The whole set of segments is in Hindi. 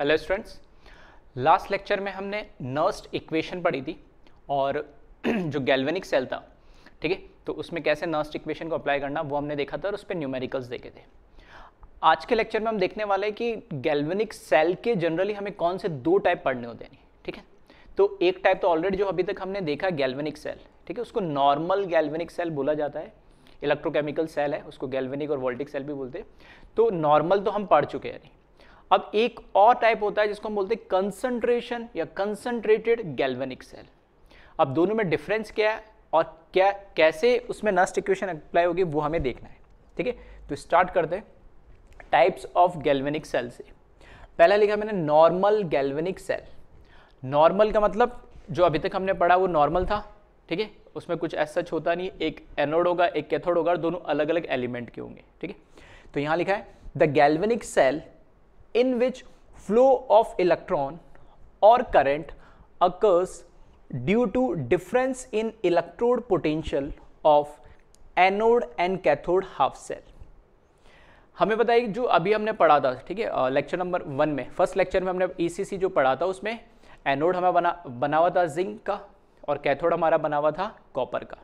हेलो स्टूडेंट्स लास्ट लेक्चर में हमने नर्स्ट इक्वेशन पढ़ी थी और जो गैल्वेनिक सेल था ठीक है तो उसमें कैसे नर्स्ट इक्वेशन को अप्लाई करना वो हमने देखा था और उस पर न्यूमेरिकल्स देखे थे आज के लेक्चर में हम देखने वाले हैं कि गैल्वेनिक सेल के जनरली हमें कौन से दो टाइप पढ़ने होते हैं ठीक है तो एक टाइप तो ऑलरेडी जो अभी तक हमने देखा गैल्वेनिक सेल ठीक है उसको नॉर्मल गैल्वेनिक सेल बोला जाता है इलेक्ट्रोकेमिकल सेल है उसको गैल्वेनिक और वोल्टिक सेल भी बोलते हैं तो नॉर्मल तो हम पढ़ चुके हैं अब एक और टाइप होता है जिसको हम बोलते हैं कंसंट्रेशन या कंसंट्रेटेड गैल्वेनिक सेल अब दोनों में डिफरेंस क्या है और क्या कैसे उसमें नस्ट इक्वेशन अप्लाई होगी वो हमें देखना है ठीक है तो स्टार्ट करते हैं टाइप्स ऑफ गैल्वेनिक सेल से पहला लिखा मैंने नॉर्मल गैल्वेनिक सेल नॉर्मल का मतलब जो अभी तक हमने पढ़ा वो नॉर्मल था ठीक है उसमें कुछ ऐसा सच होता नहीं एक एनोड होगा एक कैथोड होगा दोनों अलग अलग एलिमेंट के होंगे ठीक है तो यहाँ लिखा है the galvanic cell in which flow of electron और current occurs due to difference in electrode potential of anode and cathode half cell हमें बताइए जो अभी हमने पढ़ा था ठीक है लेक्चर नंबर वन में फर्स्ट लेक्चर में हमने ईसीसी e जो पढ़ा था उसमें एनोड हमें बना बना हुआ था जिंक का और कैथोड हमारा बना हुआ था कॉपर का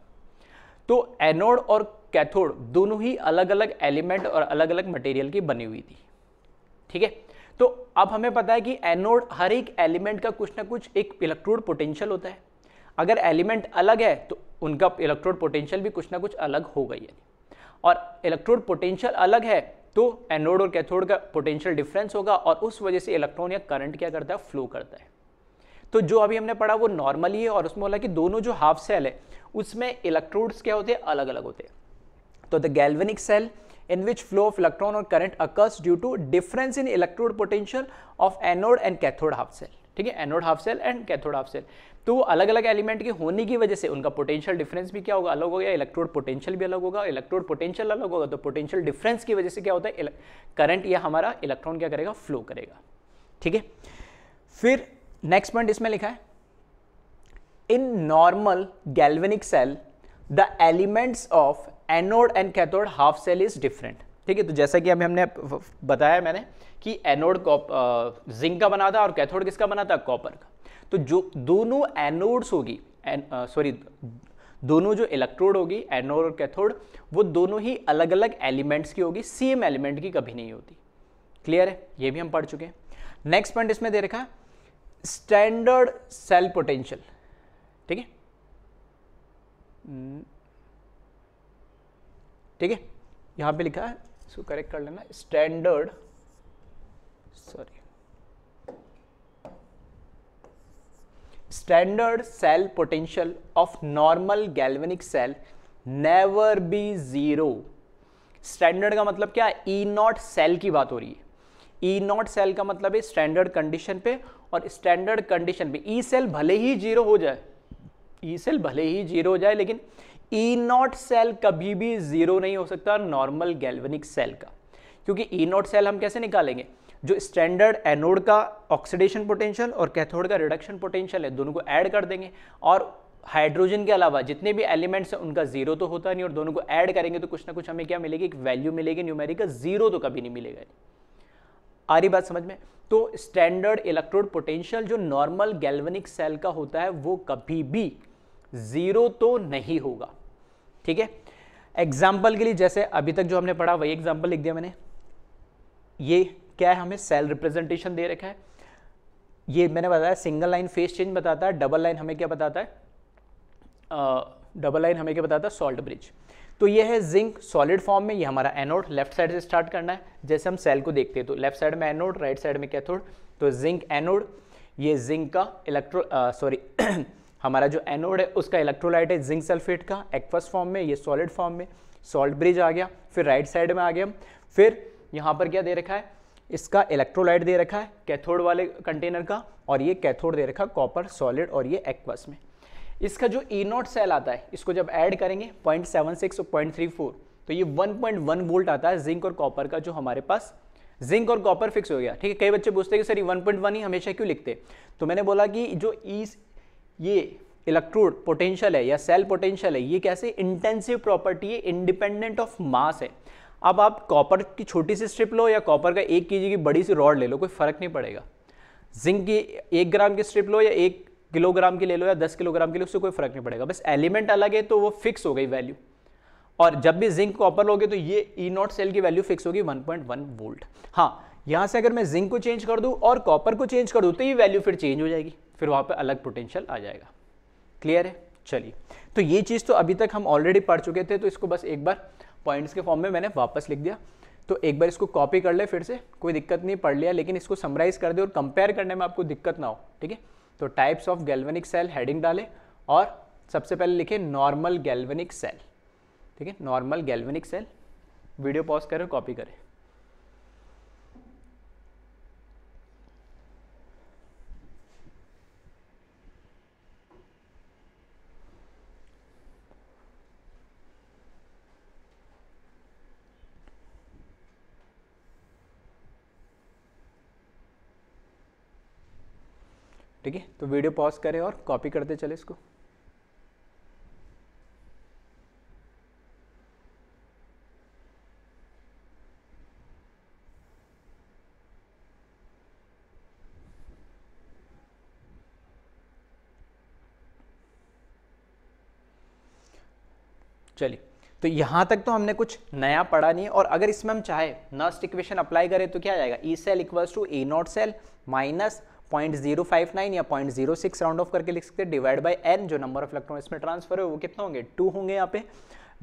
तो एनोड और कैथोड दोनों ही अलग अलग एलिमेंट और अलग अलग मटेरियल की बनी हुई थी ठीक है तो अब हमें पता है कि एनोड हर एक एलिमेंट का कुछ ना कुछ एक इलेक्ट्रोड पोटेंशियल होता है अगर एलिमेंट अलग है तो उनका इलेक्ट्रोड पोटेंशियल भी कुछ ना कुछ अलग होगा यानी और इलेक्ट्रोड पोटेंशियल अलग है तो एनोड और कैथोड का पोटेंशियल डिफरेंस होगा और उस वजह से इलेक्ट्रॉन या करंट क्या करता है फ्लो करता है तो जो अभी हमने पढ़ा वो नॉर्मली है और उसमें बोला कि दोनों जो हाफ सेल है उसमें इलेक्ट्रोड्स क्या होते हैं अलग अलग होते हैं तो the galvanic cell in which flow of electron or current occurs due to difference in electrode potential of anode and cathode half cell ठीक है anode half cell and cathode half cell तो अलग अलग एलिमेंट के होने की वजह से उनका पोटेंशियल डिफरेंस भी क्या होगा अलग हो गया इलेक्ट्रोड पोटेंशियल भी अलग होगा इलेक्ट्रोड पोटेंशियल अलग होगा तो पोटेंशियल डिफरेंस की वजह से क्या होता है करंट या हमारा इलेक्ट्रॉन क्या करेगा फ्लो करेगा ठीक है फिर नेक्स्ट पॉइंट इसमें लिखा है in normal galvanic cell the elements of anode and cathode half cell is different ठीक है तो जैसा कि अभी हमने बताया मैंने कि एनोड जिंक का बना था और कैथोड किसका बना था कॉपर का तो जो दोनों एनोड्स होगी सॉरी दोनों जो इलेक्ट्रोड होगी एनोड और कैथोड वो दोनों ही अलग अलग एलिमेंट्स की होगी सेम एलिमेंट की कभी नहीं होती क्लियर है ये भी हम पढ़ चुके हैं नेक्स्ट पॉइंट इसमें दे रखा स्टैंडर्ड सेल पोटेंशियल ठीक है ठीक है यहां पे लिखा है इसको करेक्ट कर लेना standard sorry standard cell potential of normal galvanic cell never be zero standard का मतलब क्या ई नॉट सेल की बात हो रही है ई नॉट सेल का मतलब है स्टैंडर्ड कंडीशन पे और स्टैंडर्ड कंडीशन पे ई e सेल भले ही जीरो हो जाए ई e सेल भले ही जीरो हो जाए लेकिन ई नॉट सेल कभी भी जीरो नहीं हो सकता नॉर्मल गैल्वेनिक सेल का क्योंकि ई नॉट सेल हम कैसे निकालेंगे जो स्टैंडर्ड एनोड का ऑक्सीडेशन पोटेंशियल और कैथोड का रिडक्शन पोटेंशियल है दोनों को ऐड कर देंगे और हाइड्रोजन के अलावा जितने भी एलिमेंट्स हैं उनका जीरो तो होता नहीं और दोनों को ऐड करेंगे तो कुछ ना कुछ हमें क्या मिलेगी एक वैल्यू मिलेगी न्यूमेरिकल जीरो तो कभी नहीं मिलेगा आ रही बात समझ में तो स्टैंडर्ड इलेक्ट्रोड पोटेंशियल जो नॉर्मल गैल्वेनिक सेल का होता है वो कभी भी ज़ीरो तो नहीं होगा ठीक है एग्जाम्पल के लिए जैसे अभी तक जो हमने पढ़ा वही एग्जाम्पल लिख दिया मैंने ये क्या है हमें सेल रिप्रेजेंटेशन दे रखा है ये मैंने बताया सिंगल लाइन फेस चेंज बताता है डबल लाइन हमें क्या बताता है डबल लाइन हमें क्या बताता है सॉल्ट ब्रिज तो ये है जिंक सॉलिड फॉर्म में ये हमारा एनोड लेफ्ट साइड से स्टार्ट करना है जैसे हम सेल को देखते हैं तो लेफ्ट साइड में एनोड राइट साइड में कैथोड तो जिंक एनोड ये जिंक का इलेक्ट्रो सॉरी हमारा जो एनोड है उसका इलेक्ट्रोलाइट है जिंक सल्फेट का एक्वस फॉर्म में ये सॉलिड फॉर्म में सॉल्ट ब्रिज आ गया फिर राइट साइड में आ गया फिर यहाँ पर क्या दे रखा है इसका इलेक्ट्रोलाइट दे रखा है कैथोड वाले कंटेनर का और ये कैथोड दे रखा है कॉपर सॉलिड और ये एक्वस में इसका जो ई नॉट सेल आता है इसको जब ऐड करेंगे 0.76 और 0.34 तो ये 1.1 वोल्ट आता है जिंक और कॉपर का जो हमारे पास जिंक और कॉपर फिक्स हो गया ठीक है कई बच्चे पूछते हैं कि सर ये 1.1 ही हमेशा क्यों लिखते तो मैंने बोला कि जो ई e ये इलेक्ट्रोड पोटेंशियल है या सेल पोटेंशियल है ये कैसे इंटेंसिव प्रॉपर्टी है इंडिपेंडेंट ऑफ मास है अब आप कॉपर की छोटी सी स्ट्रिप लो या कॉपर का एक के की बड़ी सी रॉड ले लो कोई फर्क नहीं पड़ेगा जिंक की एक ग्राम की स्ट्रिप लो या एक किलोग्राम की ले लो या दस किलोग्राम की ले उससे कोई फर्क नहीं पड़ेगा बस एलिमेंट अलग है तो वो फिक्स हो गई वैल्यू और जब भी जिंक कॉपर लोगे तो ये ई नॉट सेल की वैल्यू फिक्स होगी 1.1 वोल्ट हाँ यहाँ से अगर मैं जिंक को चेंज कर दूँ और कॉपर को चेंज कर दूँ तो ये वैल्यू फिर चेंज हो जाएगी फिर वहाँ पर अलग पोटेंशियल आ जाएगा क्लियर है चलिए तो ये चीज़ तो अभी तक हम ऑलरेडी पढ़ चुके थे तो इसको बस एक बार पॉइंट्स के फॉर्म में मैंने वापस लिख दिया तो एक बार इसको कॉपी कर ले फिर से कोई दिक्कत नहीं पढ़ लिया लेकिन इसको समराइज़ कर दे और कंपेयर करने में आपको दिक्कत ना हो ठीक है तो types of galvanic cell heading डालें और सबसे पहले लिखे नॉर्मल गैल्वेनिक सेल ठीक है normal galvanic cell video pause करें कॉपी करें ठीक है तो वीडियो पॉज करें और कॉपी करते चले इसको चलिए तो यहां तक तो हमने कुछ नया पढ़ा नहीं और अगर इसमें हम चाहे नर्स्ट इक्वेशन अप्लाई करें तो क्या जाएगा E cell equals to A naught cell minus point zero five nine या point zero six round off करके लिख सकते हैं डिवाइड बाई एन जो नंबर ऑफ इलेक्ट्रॉन इसमें ट्रांसफर है वो कितने होंगे टू होंगे यहाँ पे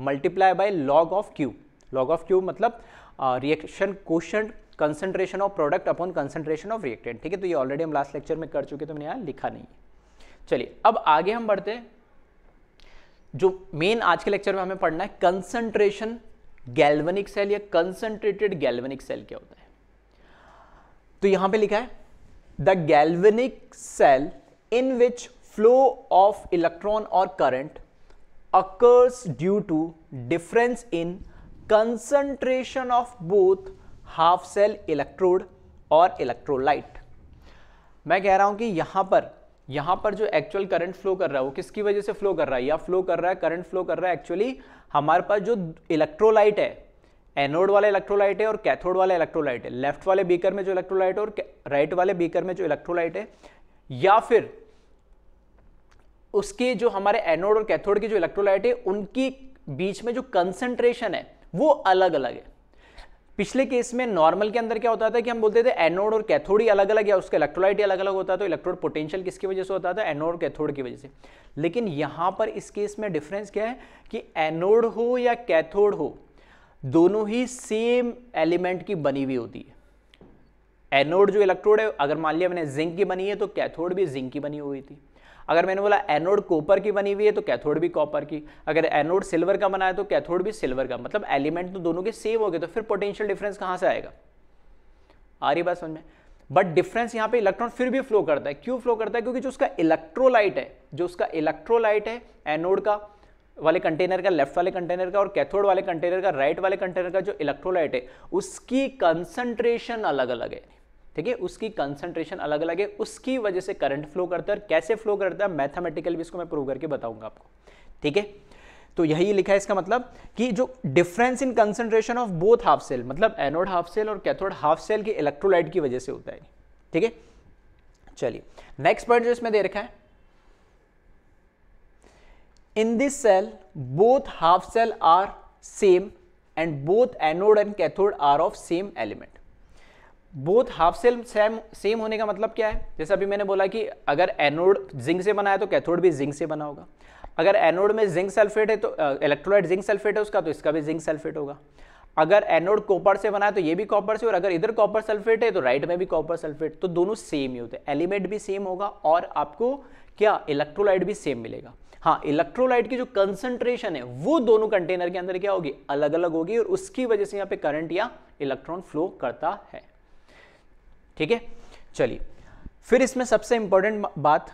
multiply by log of Q log of Q मतलब reaction question concentration of product upon concentration of reactant ठीक है तो ये ऑलरेडी हम लास्ट लेक्चर में कर चुके तो हमने यहाँ लिखा नहीं चलिए अब आगे हम बढ़ते हैं जो मेन आज के लेक्चर में हमें पढ़ना है कंसनट्रेशन गैल्वनिक सेल या कंसनट्रेटेड गैल्वनिक सेल क्या होता है तो यहां पे लिखा है the galvanic cell in which flow of electron or current occurs due to difference in concentration of both half cell electrode और इलेक्ट्रोलाइट मैं कह रहा हूं कि यहां पर यहां पर जो एक्चुअल करंट फ्लो कर रहा है वो किसकी वजह से फ्लो कर रहा है या फ्लो कर रहा है करंट फ्लो कर रहा है एक्चुअली हमारे पास जो इलेक्ट्रोलाइट है एनोड वाले इलेक्ट्रोलाइट है और कैथोड वाले इलेक्ट्रोलाइट है लेफ्ट वाले बीकर में जो इलेक्ट्रोलाइट है और राइट वाले बीकर में जो इलेक्ट्रोलाइट है या फिर उसके जो हमारे एनोड और कैथोड की जो इलेक्ट्रोलाइट है उनकी बीच में जो कंसेंट्रेशन है वो अलग अलग है पिछले केस में नॉर्मल के अंदर क्या होता था कि हम बोलते थे एनोड और कैथोड ही अलग अलग या उसका इलेक्ट्रोलाइट ही अलग अलग होता तो इलेक्ट्रोड पोटेंशियल किसकी वजह से होता था एनोड कैथोड की वजह से लेकिन यहां पर इस केस में डिफरेंस क्या है कि एनोड हो या कैथोड हो दोनों ही सेम एलिमेंट की बनी हुई होती है एनोड जो इलेक्ट्रोड है अगर मान लिया मैंने जिंक की बनी है तो कैथोड भी जिंक की बनी हुई थी अगर मैंने बोला एनोड कॉपर की बनी हुई है तो कैथोड भी कॉपर की अगर एनोड सिल्वर का बना है तो कैथोड भी सिल्वर का मतलब एलिमेंट तो दोनों के सेम हो गए तो फिर पोटेंशियल डिफरेंस कहां से आएगा आ रही बात समझ में बट डिफरेंस यहाँ पे इलेक्ट्रॉन फिर भी फ्लो करता है क्यों फ्लो करता है क्योंकि जो उसका इलेक्ट्रोलाइट है जो उसका इलेक्ट्रोलाइट है एनोड का वाले कंटेनर का लेफ्ट वाले कंटेनर का और कैथोड वाले कंटेनर का राइट वाले कंटेनर का जो इलेक्ट्रोलाइट है उसकी कंसंट्रेशन अलग अलग है ठीक है उसकी कंसंट्रेशन अलग अलग है उसकी वजह से करंट फ्लो करता है और कैसे फ्लो करता है मैथमेटिकल भी इसको मैं प्रूव करके बताऊंगा आपको ठीक है तो यही लिखा है इसका मतलब कि जो difference in concentration of both half cell मतलब एनोड हाफ सेल और कैथोड हाफ सेल के इलेक्ट्रोलाइट की वजह से होता है ठीक है चलिए नेक्स्ट पॉइंट जो इसमें दे रखा है in this cell both half cell are same and both anode and cathode are of same element both half cell same same होने का मतलब क्या है जैसे अभी मैंने बोला कि अगर एनोड जिंक से बना है तो कैथोड भी जिंक से बना होगा अगर एनोड में जिंक सल्फेट है तो इलेक्ट्रोलाइट जिंक सल्फेट है उसका तो इसका भी जिंक सल्फेट होगा अगर एनोड कॉपर से बना है तो ये भी कॉपर से और अगर इधर कॉपर सल्फेट है तो राइट में भी कॉपर सल्फेट तो दोनों सेम ही होते हैं एलिमेंट भी सेम होगा और आपको क्या इलेक्ट्रोलाइट भी सेम मिलेगा हाँ इलेक्ट्रोलाइट की जो कंसंट्रेशन है वो दोनों कंटेनर के अंदर क्या होगी अलग अलग होगी और उसकी वजह से यहां पे करंट या इलेक्ट्रॉन फ्लो करता है ठीक है चलिए फिर इसमें सबसे इंपॉर्टेंट बात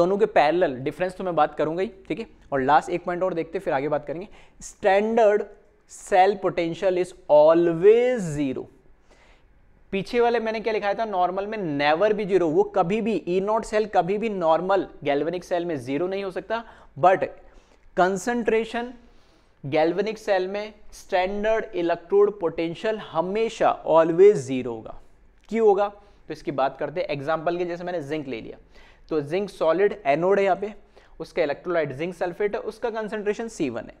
दोनों के पैरल डिफरेंस तो मैं बात करूंगा ही ठीक है और लास्ट एक पॉइंट और देखते फिर आगे बात करेंगे standard cell potential is always zero पीछे वाले मैंने क्या लिखा था नॉर्मल में नेवर भी जीरो वो कभी भी ई नॉट सेल कभी भी नॉर्मल गैल्वेनिक सेल में जीरो नहीं हो सकता बट कंसंट्रेशन गैल्वेनिक सेल में स्टैंडर्ड इलेक्ट्रोड पोटेंशियल हमेशा ऑलवेज जीरो होगा क्यों होगा तो इसकी बात करते हैं एग्जाम्पल के जैसे मैंने जिंक ले लिया तो जिंक सॉलिड एनोड है यहाँ पे उसका इलेक्ट्रोलाइट जिंक सल्फेट है उसका कंसंट्रेशन सी है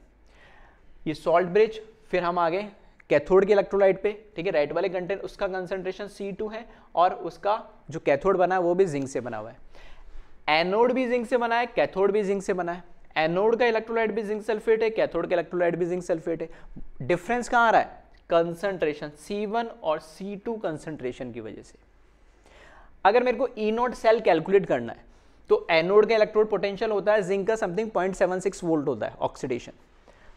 ये सॉल्ट ब्रिज फिर हम आगे कैथोड के इलेक्ट्रोलाइट पे ठीक है राइट वाले कंटेंट उसका कंसंट्रेशन सी टू है और उसका जो कैथोड बना है वो भी जिंक से बना हुआ है एनोड भी जिंक से बना है कैथोड भी जिंक से बना है एनोड का इलेक्ट्रोलाइट भी जिंक सल्फेट है कैथोड का इलेक्ट्रोलाइट भी जिंक सल्फेट है डिफरेंस कहाँ आ रहा है सी वन और टू कंसनट्रेशन की वजह से अगर मेरे को E e naught cell calculate करना है तो एनोड का इलेक्ट्रोड पोटेंशियल होता है जिंक का समथिंग 0.76 वोल्ट होता है ऑक्सीडेशन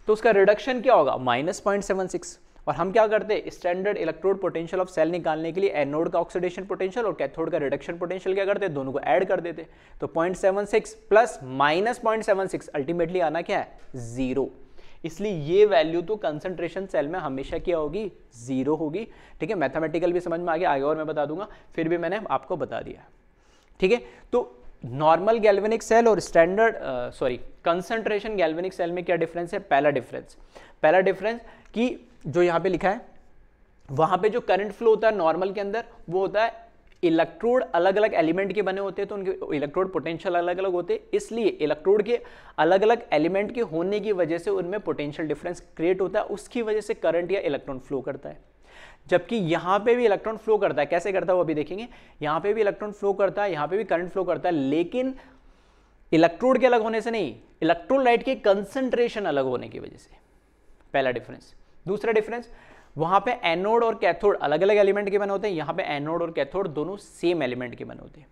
तो उसका रिडक्शन क्या होगा माइनस पॉइंट सेवन सिक्स और हम क्या करते हैं standard electrode potential of cell निकालने के लिए एनोड का ऑक्सीडेशन पोटेंशियल और कैथोड का रिडक्शन पोटेंशियल क्या करते हैं दोनों को ऐड कर देते तो 0.76 प्लस माइनस 0.76 अल्टीमेटली आना क्या है जीरो इसलिए ये वैल्यू तो कंसंट्रेशन सेल में हमेशा क्या होगी जीरो होगी ठीक है मैथमेटिकल भी समझ में आ गया आगे और मैं बता दूंगा फिर भी मैंने आपको बता दिया ठीक है तो नॉर्मल गैल्वेनिक सेल और standard sorry concentration galvanic cell में क्या डिफरेंस है पहला डिफरेंस पहला डिफरेंस कि जो यहाँ पे लिखा है वहां पे जो करंट फ्लो होता है नॉर्मल के अंदर वो होता है इलेक्ट्रोड अलग अलग एलिमेंट के बने होते हैं तो उनके इलेक्ट्रोड पोटेंशियल अलग अलग होते हैं इसलिए इलेक्ट्रोड के अलग अलग एलिमेंट के होने की वजह से उनमें पोटेंशियल डिफरेंस क्रिएट होता है उसकी वजह से करंट या इलेक्ट्रॉन फ्लो करता है जबकि यहां पे भी इलेक्ट्रॉन फ्लो करता है कैसे करता है वो अभी देखेंगे यहाँ पे भी इलेक्ट्रॉन फ्लो करता है यहाँ पे भी करंट फ्लो करता है लेकिन इलेक्ट्रोड के अलग होने से नहीं इलेक्ट्रोलाइट के कंसंट्रेशन अलग होने की वजह से पहला डिफरेंस दूसरा डिफरेंस वहाँ पे एनोड और कैथोड अलग अलग एलिमेंट के बने होते हैं यहाँ पे एनोड और कैथोड दोनों सेम एलिमेंट के बने होते हैं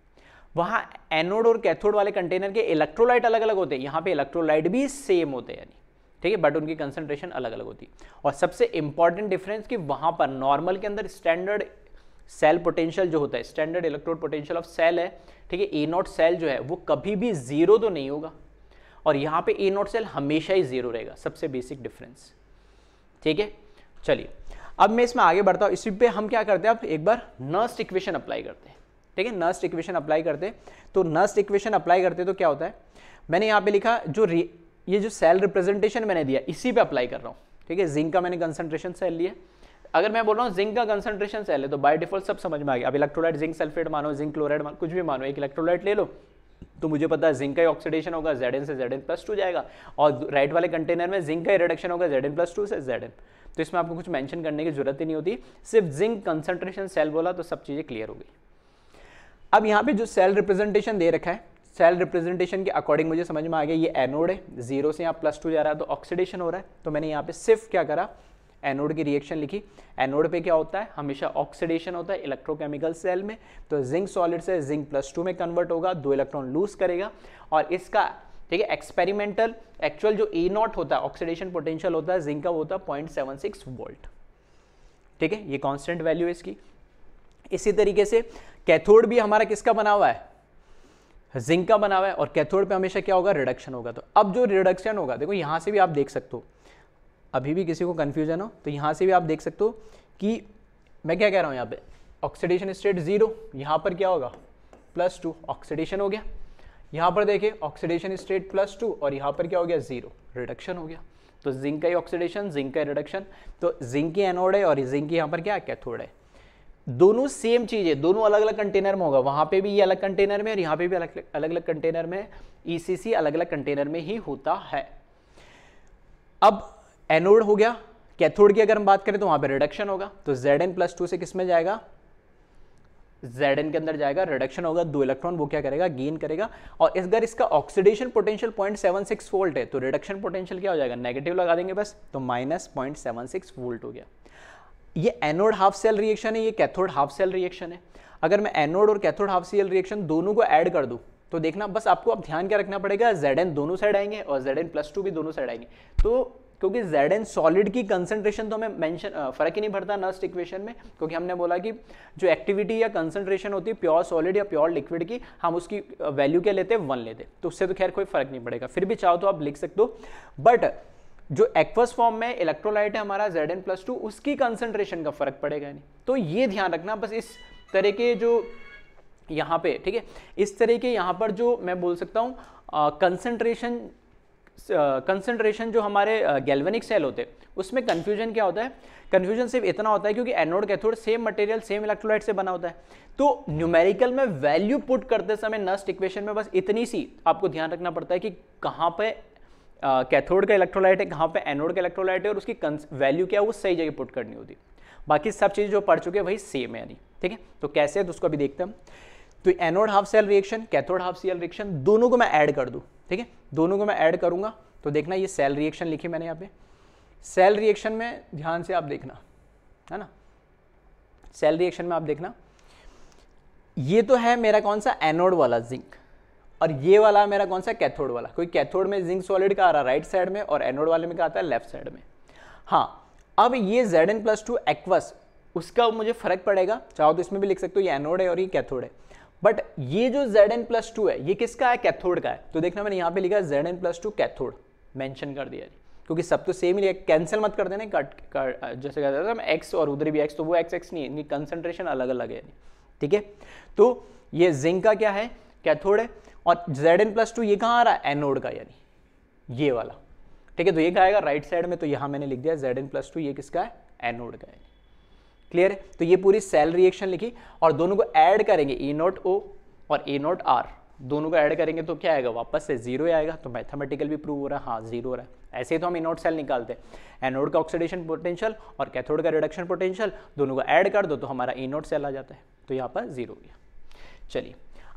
वहाँ एनोड और कैथोड वाले कंटेनर के इलेक्ट्रोलाइट अलग अलग होते हैं यहाँ पे इलेक्ट्रोलाइट भी सेम होते हैं यानी ठीक है बट उनकी कंसनट्रेशन अलग अलग होती है और सबसे इंपॉर्टेंट डिफरेंस कि वहाँ पर नॉर्मल के अंदर स्टैंडर्ड सेल पोटेंशियल जो होता है standard electrode potential of cell है ठीक है ए नॉट सेल जो है वो कभी भी जीरो तो नहीं होगा और यहाँ पे ए नॉट सेल हमेशा ही जीरो रहेगा सबसे बेसिक डिफरेंस ठीक है चलिए अब मैं इसमें आगे बढ़ता हूँ इसी पे हम क्या करते हैं अब एक बार नर्स्ट इक्वेशन अप्लाई करते हैं ठीक है नर्स्ट इक्वेशन अप्लाई करते हैं तो नर्स्ट इक्वेशन अप्लाई करते तो क्या होता है मैंने यहाँ पे लिखा जो ये जो सेल रिप्रेजेंटेशन मैंने दिया इसी पे अप्लाई कर रहा हूँ ठीक है जिंक का मैंने कंसनट्रेशन सेल लिया अगर मैं बोल रहा हूँ जिंक का कंसनट्रेशन सेल है तो बाय डिफॉल्ट सब समझ में आ गया अब इलेक्ट्रोलाइट जिंक सल्फेट मानो जिंक क्लोराइड मानो कुछ भी मानो एक इलेक्ट्रोलाइट ले लो तो मुझे पता है जिंक का ऑक्सीडेशन होगा जेड से जेड एन प्लस टू जाएगा और राइट वाले कंटेनर में जिंक का ही रिडक्शन होगा जेड एन प्लस टू से जेड तो इसमें आपको कुछ मेंशन करने की जरूरत ही नहीं होती सिर्फ जिंक कंसंट्रेशन सेल बोला तो सब चीज़ें क्लियर हो गई अब यहाँ पे जो सेल रिप्रेजेंटेशन दे रखा है सेल रिप्रेजेंटेशन के अकॉर्डिंग मुझे समझ में आ गया ये एनोड है जीरो से यहाँ प्लस टू जा रहा है तो ऑक्सीडेशन हो रहा है तो मैंने यहाँ पे सिर्फ क्या करा एनोड की रिएक्शन लिखी एनोड पे क्या होता है हमेशा ऑक्सीडेशन होता है इलेक्ट्रोकेमिकल सेल में तो जिंक सॉलिड से जिंक प्लस टू में कन्वर्ट होगा दो इलेक्ट्रॉन लूज करेगा और इसका ठीक है एक्सपेरिमेंटल एक्चुअल जो ए e नॉट होता है ऑक्सीडेशन पोटेंशियल होता है जिंक का होता है पॉइंट सेवन सिक्स वोल्ट ठीक है ये कॉन्स्टेंट वैल्यू है इसकी इसी तरीके से कैथोड भी हमारा किसका बना हुआ है जिंक का बना हुआ है और कैथोड पे हमेशा क्या होगा रिडक्शन होगा तो अब जो रिडक्शन होगा देखो यहां से भी आप देख सकते हो अभी भी किसी को कन्फ्यूजन हो तो यहाँ से भी आप देख सकते हो कि मैं क्या कह रहा हूँ यहाँ पे ऑक्सीडेशन स्टेट ज़ीरो यहाँ पर क्या होगा प्लस टू ऑक्सीडेशन हो गया यहाँ पर देखिए ऑक्सीडेशन स्टेट प्लस टू और यहाँ पर क्या हो गया ज़ीरो रिडक्शन हो गया तो जिंक का ही ऑक्सीडेशन जिंक का रिडक्शन तो जिंक की एनोड है और जिंक की यहाँ पर क्या कैथोड है दोनों सेम चीज़ है दोनों अलग अलग कंटेनर में होगा वहाँ पे भी ये अलग कंटेनर में और यहाँ पे भी अलग अलग अलग कंटेनर में ईसीसी अलग अलग कंटेनर में ही होता है अब एनोड हो गया कैथोड की अगर हम बात करें तो वहां पे रिडक्शन होगा तो जेड एन प्लस टू से किसमें जाएगा जेड एन के अंदर जाएगा रिडक्शन होगा दो इलेक्ट्रॉन वो क्या करेगा गेन करेगा और इस अगर इसका oxidation potential point seven six volt है तो रिडक्शन पोटेंशियल क्या हो जाएगा नेगेटिव लगा देंगे बस तो minus point seven six volt हो गया ये एनोड हाफ सेल रिएक्शन है ये कैथोड हाफ सेल रिएक्शन है अगर मैं एनोड और कैथोड हाफ सेल रिएक्शन दोनों को ऐड कर दूँ तो देखना बस आपको अब ध्यान क्या रखना पड़ेगा जेड एन दोनों साइड आएंगे और जेड एन प्लस टू भी दोनों साइड आएंगे तो क्योंकि जेड एन सॉलिड की कंसंट्रेशन तो हमें मेंशन फर्क ही नहीं पड़ता नस्ट इक्वेशन में क्योंकि हमने बोला कि जो एक्टिविटी या कंसनट्रेशन होती है प्योर सॉलिड या प्योर लिक्विड की हम उसकी वैल्यू क्या लेते हैं वन लेते तो उससे तो खैर कोई फर्क नहीं पड़ेगा फिर भी चाहो तो आप लिख सकते हो बट जो एक्वस फॉर्म में इलेक्ट्रोलाइट है हमारा जेड एन प्लस टू उसकी कंसनट्रेशन का फर्क पड़ेगा नहीं तो ये ध्यान रखना बस इस तरह के जो यहाँ पे ठीक है इस तरह के यहाँ पर जो मैं बोल सकता हूँ कंसनट्रेशन कंसनट्रेशन जो हमारे गैल्वेनिक सेल होते हैं उसमें कन्फ्यूजन क्या होता है कन्फ्यूजन सिर्फ इतना होता है क्योंकि anode cathode same material same electrolyte से बना होता है तो न्यूमेरिकल में वैल्यू पुट करते समय नस्ट इक्वेशन में बस इतनी सी आपको ध्यान रखना पड़ता है कि कहाँ पर कैथोड का इलेक्ट्रोलाइट है कहाँ पर एनोड का इलेक्ट्रोलाइट है और उसकी वैल्यू क्या है वो सही जगह पुट करनी होती बाकी सब चीज़ जो पढ़ चुके हैं वही सेम है यानी ठीक है तो कैसे है तो उसको अभी देखते हैं तो anode half cell reaction cathode half cell reaction दोनों को मैं ऐड कर दूँ ठीक है दोनों को मैं ऐड करूंगा तो देखना ये सेल रिएक्शन लिखी मैंने यहाँ पे सेल रिएक्शन में ध्यान से आप देखना है ना सेल रिएक्शन में आप देखना ये तो है मेरा कौन सा एनोड वाला जिंक और ये वाला मेरा कौन सा कैथोड वाला कोई कैथोड में जिंक सॉलिड का आ रहा राइट साइड में और एनोड वाले में का आता है लेफ्ट साइड में हाँ अब ये Z N plus two aqueous उसका मुझे फर्क पड़ेगा चाहो तो इसमें भी लिख सकते हो ये एनोड है और ये कैथोड है बट ये जो जेड एन प्लस टू है ये किसका है कैथोड का है तो देखना मैंने यहाँ पे लिखा Z N plus two cathode mention कर दिया जी क्योंकि सब तो सेम ही है कैंसिल मत कर देना कट कर जैसे कहते हैं एक्स और उधर भी एक्स तो वो एक्स एक्स नहीं है कंसनट्रेशन अलग अलग है ठीक है तो ये जिंक का क्या है कैथोड है और जेड एन प्लस टू ये कहाँ आ रहा है एनोड का यानी ये वाला ठीक है तो ये कहेगा राइट साइड में तो यहाँ मैंने लिख दिया जेड एन प्लस टू ये किसका है एनोड का है क्लियर है तो ये पूरी सेल रिएक्शन लिखी और दोनों को ऐड करेंगे ई नॉट ओ और ए नॉट आर दोनों को ऐड करेंगे तो क्या आएगा वापस से जीरो आएगा तो मैथमेटिकल भी प्रूव हो रहा है हाँ जीरो हो रहा है ऐसे ही तो हम इनोट सेल निकालते हैं एनोड का ऑक्सीडेशन पोटेंशियल और कैथोड का रिडक्शन पोटेंशियल दोनों को ऐड कर दो तो हमारा इनोड सेल आ जाता है तो यहाँ पर जीरो हो गया चलिए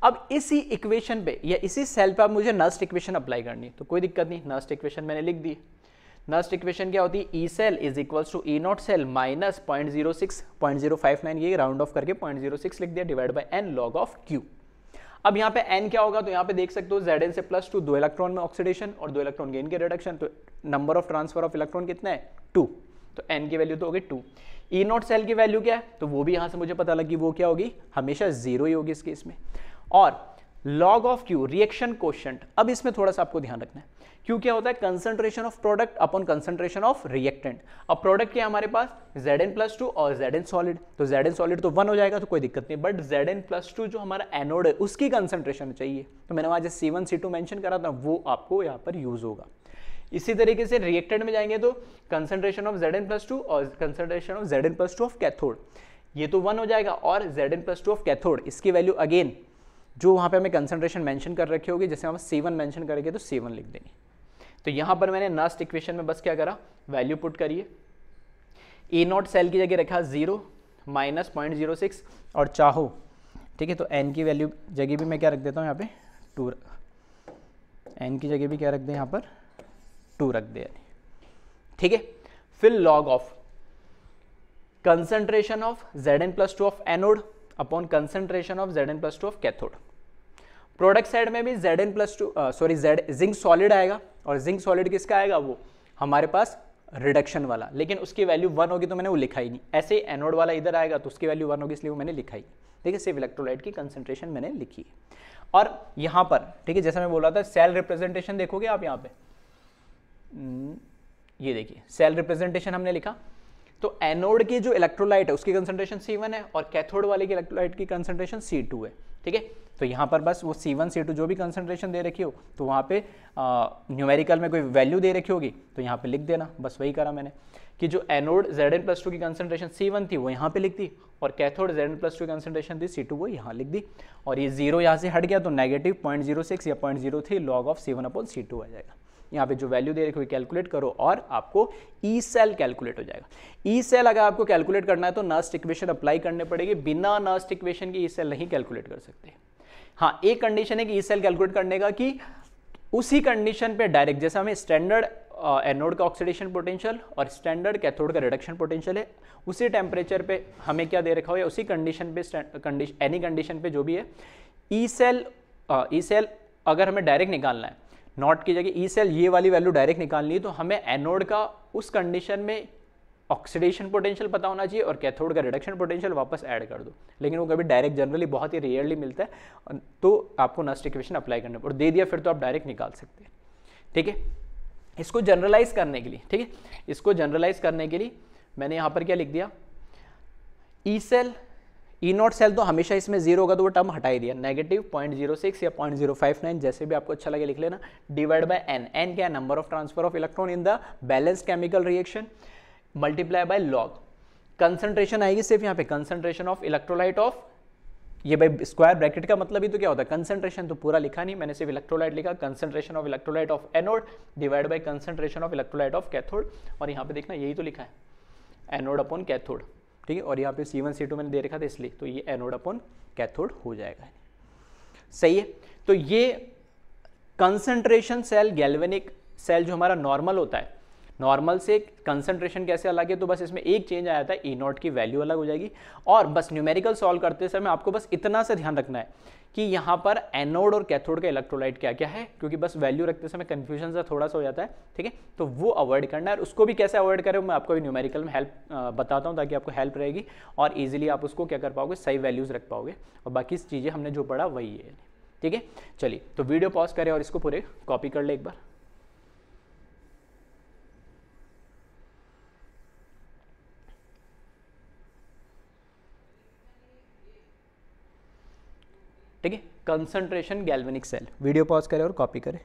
अब इसी इक्वेशन पे या इसी सेल पर मुझे नस्ट इक्वेशन अप्लाई करनी है तो कोई दिक्कत नहीं नस्ट इक्वेशन मैंने लिख दी नेक्स्ट इक्वेशन क्या होती है E cell is equals to E naught cell minus point zero six point zero five nine ये राउंड ऑफ करके पॉइंट जीरो सिक्स लिख दिया divide by N log of Q अब यहाँ पे एन क्या होगा तो यहाँ पे देख सकते हो जेड एन से प्लस टू दो इलेक्ट्रॉन में ऑक्सीडेशन और दो इलेक्ट्रॉन गेन के रिडक्शन तो number of transfer of electron कितना है टू तो एन की वैल्यू तो होगी टू ई नॉट सेल की वैल्यू क्या है तो वो भी यहाँ से मुझे पता लगी वो क्या होगी हमेशा जीरो ही होगी इस केस में और log of Q reaction question अब इसमें थोड़ा सा आपको ध्यान रखना है क्यों क्या होता है concentration of product upon concentration of reactant अब प्रोडक्ट क्या हमारे पास जेड एन प्लस टू और जेड एन सॉलिड तो जेड एन सॉलिड तो वन हो जाएगा तो कोई दिक्कत नहीं but Z N plus two जो हमारा एनोड है उसकी कंसंट्रेशन चाहिए तो मैंने वहां जो C one C two mention करा था वो आपको यहाँ पर यूज होगा इसी तरीके से रिएक्टेंट में जाएंगे तो concentration of Z N plus two और concentration of Z N plus two of cathode ये तो वन हो जाएगा और Z N plus two of cathode इसकी वैल्यू अगेन जो वहाँ पे हमें कंसनट्रेशन मेंशन कर रखी होगी जैसे हम सेवन मेंशन करेंगे तो सेवन लिख देंगे तो यहाँ पर मैंने नस्ट इक्वेशन में बस क्या करा वैल्यू पुट करिए ए नॉट सेल की जगह रखा zero minus point zero six और चाहो ठीक है तो एन की वैल्यू जगह भी मैं क्या रख देता हूँ यहाँ पे टू एन की जगह भी क्या रख दें यहाँ पर टू रख दे ठीक है फिर log of concentration of Z N plus two of anode upon concentration of Z N plus two of cathode product side में भी Z N plus two sorry Z zinc solid आएगा और जिंक सॉलिड किसका आएगा वो हमारे पास रिडक्शन वाला लेकिन उसकी वैल्यू वन होगी तो मैंने वो लिखा ही नहीं ऐसे ही एनोड वाला इधर आएगा तो उसकी वैल्यू वन होगी इसलिए वो मैंने लिखा ही ठीक है सिर्फ इलेक्ट्रोलाइट की कंसेंट्रेशन मैंने लिखी है और यहाँ पर ठीक है जैसे मैं बोल रहा था सेल रिप्रेजेंटेशन देखोगे आप यहाँ पे hmm, ये देखिए सेल रिप्रेजेंटेशन हमने लिखा तो एनोड की जो इलेक्ट्रोलाइट है उसकी कंसनट्रेशन सी वन है और कैथोड वाले की इलेक्ट्रोलाइट की कंसनट्रेशन सी टू है ठीक है तो यहाँ पर बस वो सी वन सी टू जो भी कंसनट्रेशन दे रखी हो तो वहाँ पे न्यूमेरिकल में कोई वैल्यू दे रखी होगी तो यहाँ पे लिख देना बस वही करा मैंने कि जो anode Z N plus two की कंसनट्रेशन सी वन थी वो यहाँ पे लिख दी और cathode Z N plus two की कंसनट्रेशन थी सी टू वो यहाँ लिख दी और ये जीरो यहाँ से हट गया तो नेगेटिव पॉइंट जीरो सिक्स या point zero three log of C one upon C two आ जाएगा यहाँ पे जो वैल्यू दे रखी हुई कैलकुलेट करो और आपको ई सेल कैलकुलेट हो जाएगा ई सेल अगर आपको कैलकुलेट करना है तो नर्स्ट इक्वेशन अप्लाई करने पड़ेगी बिना नर्स्ट इक्वेशन की ई सेल नहीं कैलकुलेट कर सकते हाँ एक कंडीशन है कि ई सेल कैलकुलेट करने का कि उसी कंडीशन पे डायरेक्ट जैसे हमें स्टैंडर्ड एनोड uh, का ऑक्सीडेशन पोटेंशियल और स्टैंडर्ड कैथोड का रिडक्शन पोटेंशियल है उसी टेम्परेचर पे हमें क्या दे रखा हो या उसी कंडीशन पे कंडीशन एनी कंडीशन पे जो भी है ई सेल ई सेल अगर हमें डायरेक्ट निकालना है नॉट की जगह ई सेल ये वाली वैल्यू डायरेक्ट निकालनी है तो हमें एनोड का उस कंडीशन में ऑक्सीडेशन पोटेंशियल पता होना चाहिए और कैथोड का रिडक्शन पोटेंशियल वापस ऐड कर दो लेकिन वो कभी डायरेक्ट जनरली बहुत ही रेयरली मिलता है तो आपको नस्ट इक्वेशन अप्लाई करने और दे दिया फिर तो आप डायरेक्ट निकाल सकते हैं ठीक है इसको जनरलाइज करने के लिए ठीक है इसको जनरलाइज करने के लिए मैंने यहाँ पर क्या लिख दिया E e cell E naught cell तो हमेशा इसमें जीरो होगा तो वो टर्म हटाई दिया नेगेटिव पॉइंट जीरो सिक्स या पॉइंट जीरो फाइव नाइन जैसे भी आपको अच्छा लगे लिख लेना डिवाइड बाय एन एन क्या है number of transfer of electron in the balance chemical reaction multiply by log concentration आएगी सिर्फ यहाँ पे कंसनट्रेशन ऑफ इलेक्ट्रोलाइट ऑफ ये भाई स्क्वायर ब्रैकेट का मतलब ही तो क्या होता है कंसंट्रेशन तो पूरा लिखा नहीं मैंने सिर्फ इलेक्ट्रोलाइट लिखा concentration of electrolyte of anode divide by concentration of electrolyte of cathode और यहाँ पे देखना यही तो लिखा है एनोड अपॉन कैथोड ठीक है और यहाँ पे सी वन सी टू मैंने दे रखा था इसलिए तो ये एनोड अपॉन कैथोड हो जाएगा सही है तो ये कंसंट्रेशन सेल गैल्वेनिक सेल जो हमारा नॉर्मल होता है नॉर्मल से कंसनट्रेशन कैसे अलग है तो बस इसमें एक चेंज आया था ई e नॉट की वैल्यू अलग हो जाएगी और बस न्यूमेरिकल सॉल्व करते समय आपको बस इतना सा ध्यान रखना है कि यहाँ पर एनोड और कैथोड का इलेक्ट्रोलाइट क्या क्या है क्योंकि बस वैल्यू रखते समय कन्फ्यूजन सा थोड़ा सा हो जाता है ठीक है तो वो अवॉइड करना है और उसको भी कैसे अवॉइड करें मैं आपको भी न्यूमेरिकल में हेल्प बताता हूँ ताकि आपको हेल्प रहेगी और ईजिली आप उसको क्या कर पाओगे सही वैल्यूज़ रख पाओगे और बाकी चीज़ें हमने जो पढ़ा वही है ठीक है चलिए तो वीडियो पॉज करें और इसको पूरे कॉपी कर ले एक बार ठीक है concentration galvanic cell video pause करें और कॉपी करें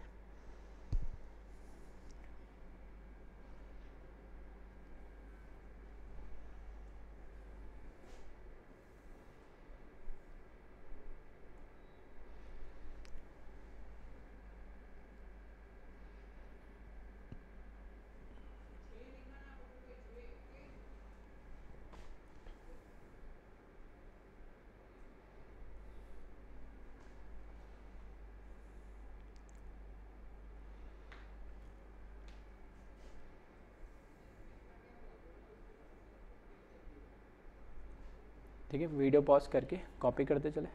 पॉज करके कॉपी करते चले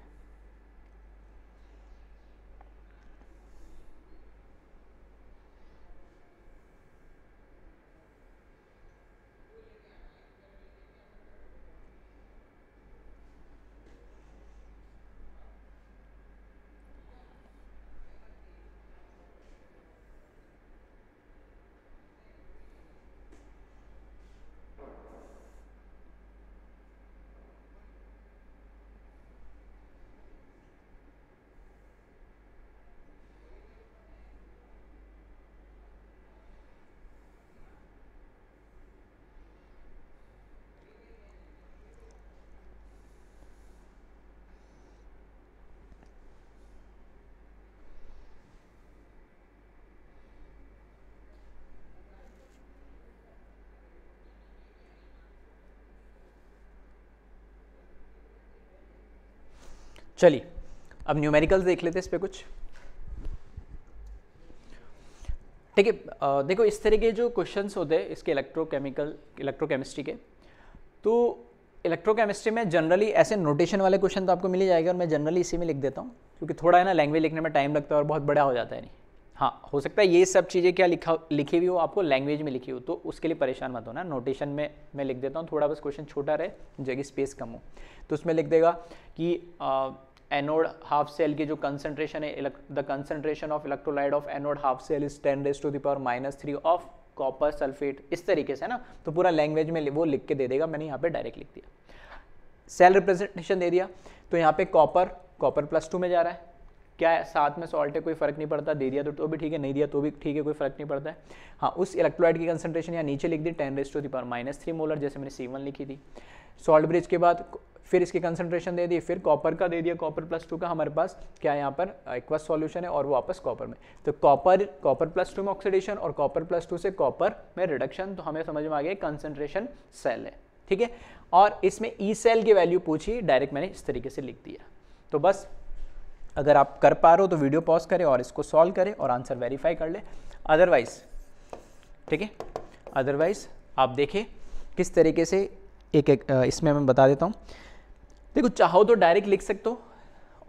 चलिए अब न्यूमेरिकल्स देख लेते हैं इस पर कुछ ठीक है देखो इस तरह के जो क्वेश्चंस होते हैं इसके इलेक्ट्रोकेमिकल इलेक्ट्रोकेमिस्ट्री के तो इलेक्ट्रोकेमिस्ट्री में जनरली ऐसे नोटेशन वाले क्वेश्चन तो आपको मिल ही जाएगा और मैं जनरली इसी में लिख देता हूँ क्योंकि थोड़ा है ना लैंग्वेज लिखने में टाइम लगता है और बहुत बड़ा हो जाता है नहीं हाँ हो सकता है ये सब चीज़ें क्या लिखा लिखी हुई हो आपको लैंग्वेज में लिखी हो तो उसके लिए परेशान मत होना नोटेशन में मैं लिख देता हूँ थोड़ा बस क्वेश्चन छोटा रहे जगह स्पेस कम हो तो उसमें लिख देगा कि एनोड हाफ सेल की जो कंसनट्रेशन है the concentration of electrolyte of anode half cell is ten raise to the power minus three of copper sulphate इस तरीके से ना तो पूरा लैंग्वेज में वो लिख के दे देगा मैंने यहाँ पे डायरेक्ट लिख दिया सेल रिप्रेजेंटेशन दे दिया तो यहाँ पे कॉपर कॉपर प्लस टू में जा रहा है क्या साथ में सॉल्ट है कोई फर्क नहीं पड़ता दे दिया तो, तो भी ठीक है नहीं दिया तो भी ठीक है कोई फर्क नहीं पड़ता है हाँ उस इलेक्ट्रोलाइट की कंसनट्रेशन यहाँ नीचे लिख दी ten raised to power minus three molar जैसे मैंने सी वन लिखी थी सॉल्ट ब्रिज के बाद फिर इसकी कंसनट्रेशन दे दी फिर कॉपर का दे दिया कॉपर प्लस टू का हमारे पास क्या यहाँ पर एक्वस सॉल्यूशन है और वो वापस कॉपर में तो कॉपर कॉपर प्लस टू में ऑक्सीडेशन और कॉपर प्लस टू से कॉपर में रिडक्शन तो हमें समझ में आ गया कंसनट्रेशन सेल है ठीक है और इसमें ई e सेल की वैल्यू पूछी डायरेक्ट मैंने इस तरीके से लिख दिया तो बस अगर आप कर पा रहे हो तो वीडियो पॉज करें और इसको सॉल्व करें और आंसर वेरीफाई कर ले अदरवाइज़ ठीक है अदरवाइज़ आप देखें किस तरीके से एक एक इसमें मैं बता देता हूँ देखो चाहो तो डायरेक्ट लिख सकते हो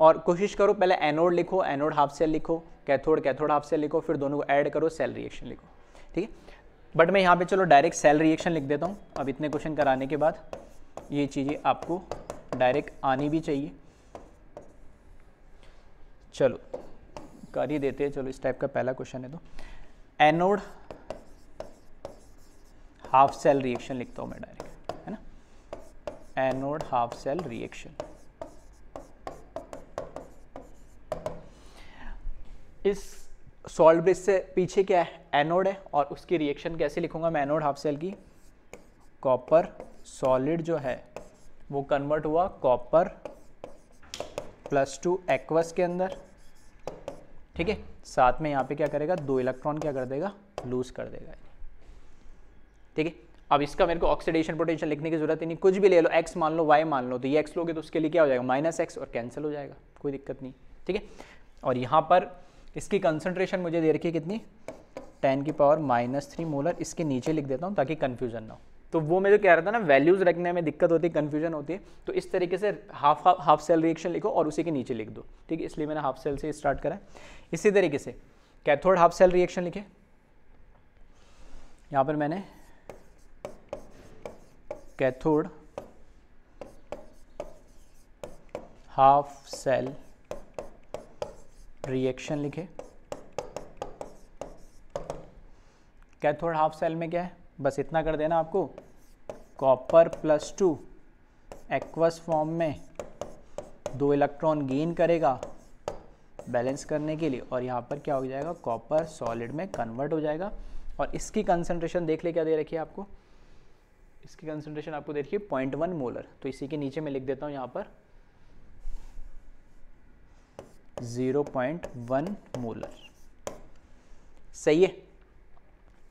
और कोशिश करो पहले एनोड लिखो एनोड हाफ सेल लिखो कैथोड कैथोड हाफ सेल लिखो फिर दोनों को ऐड करो सेल रिएक्शन लिखो ठीक है बट मैं यहाँ पे चलो डायरेक्ट सेल रिएक्शन लिख देता हूँ अब इतने क्वेश्चन कराने के बाद ये चीज़ें आपको डायरेक्ट आनी भी चाहिए चलो कर ही देते हैं चलो इस टाइप का पहला क्वेश्चन है तो एनोड हाफ सेल रिएक्शन लिखता हूँ मैं डायरेक्ट है ना एनोड हाफ सेल रिएक्शन इस सॉल्ट ब्रिज से पीछे क्या है एनोड है और उसकी रिएक्शन कैसे लिखूंगा मैं एनोड हाफ सेल की कॉपर सॉलिड जो है वो कन्वर्ट हुआ कॉपर प्लस टू एक्वस के अंदर ठीक है साथ में यहाँ पे क्या करेगा दो इलेक्ट्रॉन क्या कर देगा लूज कर देगा ठीक है अब इसका मेरे को ऑक्सीडेशन पोटेंशियल लिखने की जरूरत ही नहीं कुछ भी ले लो एक्स मान लो वाई मान लो तो ये एक्स लोगे तो उसके लिए क्या हो जाएगा माइनस एक्स और कैंसिल हो जाएगा कोई दिक्कत नहीं ठीक है और यहाँ पर इसकी कंसनट्रेशन मुझे दे रखी है कितनी टेन की पावर माइनस थ्री मोलर इसके नीचे लिख देता हूँ ताकि कन्फ्यूजन ना हो तो वो मैं जो कह रहा था ना वैल्यूज रखने में दिक्कत होती है कन्फ्यूजन होती है तो इस तरीके से हाफ हाफ सेल रिएक्शन लिखो और उसी के नीचे लिख दो ठीक है इसलिए मैंने हाफ सेल से स्टार्ट करा इसी तरीके से कैथोड हाफ सेल रिएक्शन लिखे यहाँ पर मैंने कैथोड हाफ सेल रिएक्शन लिखे कैथोड हाफ सेल में क्या है बस इतना कर देना आपको copper plus two aqueous form में दो इलेक्ट्रॉन गेन करेगा बैलेंस करने के लिए और यहाँ पर क्या हो जाएगा कॉपर सॉलिड में कन्वर्ट हो जाएगा और इसकी कंसनट्रेशन देख ले क्या दे रखी है आपको इसकी कंसनट्रेशन आपको देखिए पॉइंट वन मोलर तो इसी के नीचे मैं लिख देता हूँ यहाँ पर ज़ीरो पॉइंट वन मोलर सही है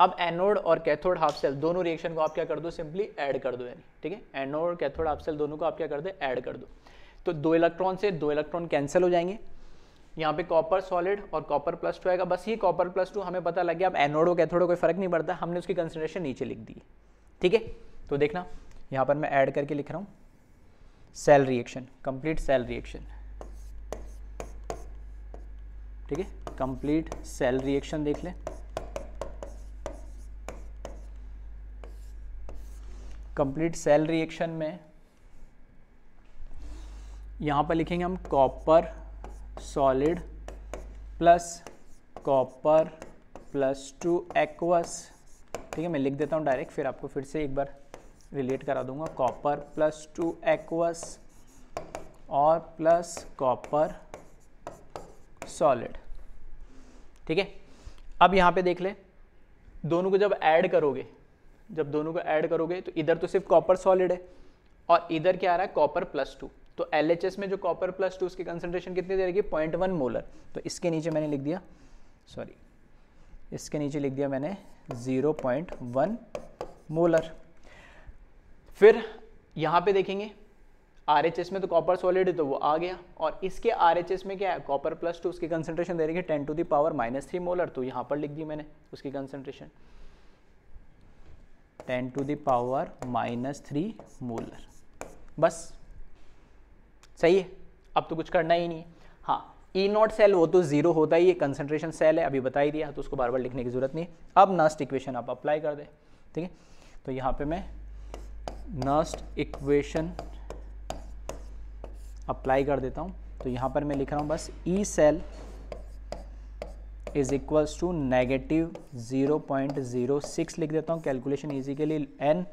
अब एनोड और कैथोड हाफ सेल दोनों रिएक्शन को आप क्या कर दो सिंपली ऐड कर दो यानी ठीक है एनोड कैथोड हाफ सेल दोनों को आप क्या कर दो ऐड कर दो तो दो इलेक्ट्रॉन से दो इलेक्ट्रॉन कैंसिल हो जाएंगे यहाँ पे कॉपर सॉलिड और कॉपर प्लस टू आएगा बस ये कॉपर प्लस टू हमें पता लग गया अब एनोड और कैथोड कोई फर्क नहीं पड़ता हमने उसकी कंसिडरेशन नीचे लिख दी ठीक है तो देखना यहाँ पर मैं ऐड करके लिख रहा हूँ cell reaction complete cell reaction ठीक है कंप्लीट सेल रिएक्शन देख लें कंप्लीट सेल रिएक्शन में यहाँ पर लिखेंगे हम copper solid plus copper plus two aqueous ठीक है मैं लिख देता हूँ डायरेक्ट फिर आपको फिर से एक बार रिलेट करा दूंगा कॉपर प्लस टू एक्वस और प्लस कॉपर सॉलिड ठीक है अब यहाँ पे देख ले दोनों को जब ऐड करोगे जब दोनों को ऐड करोगे तो इधर तो सिर्फ कॉपर सॉलिड है और इधर क्या आ रहा है कॉपर प्लस टू तो एल में जो कॉपर प्लस टू उसकी कंसनट्रेशन कितनी दे रहेगी पॉइंट वन मोलर तो इसके नीचे मैंने लिख दिया सॉरी इसके नीचे लिख दिया मैंने ज़ीरो पॉइंट वन मोलर फिर यहाँ पे देखेंगे आर एच एस में तो कॉपर सॉलिड है तो वो आ गया और इसके आर एच एस में क्या है कॉपर प्लस टू उसकी कंसनट्रेशन दे रही है ten to the power minus three molar तो यहाँ पर लिख दी मैंने उसकी concentration ten to the power minus three molar बस सही है अब तो कुछ करना ही नहीं है हाँ ई नॉट सेल वो तो ज़ीरो होता ही है कंसनट्रेशन सेल है अभी बता ही दिया तो उसको बार बार लिखने की ज़रूरत नहीं अब नस्ट इक्वेशन आप अप्लाई कर दें ठीक है तो यहाँ पे मैं नस्ट इक्वेशन अप्लाई कर देता हूँ तो यहाँ पर मैं लिख रहा हूँ बस E e cell is equals to negative zero point zero six लिख देता हूँ कैलकुलेशन इजी के लिए एन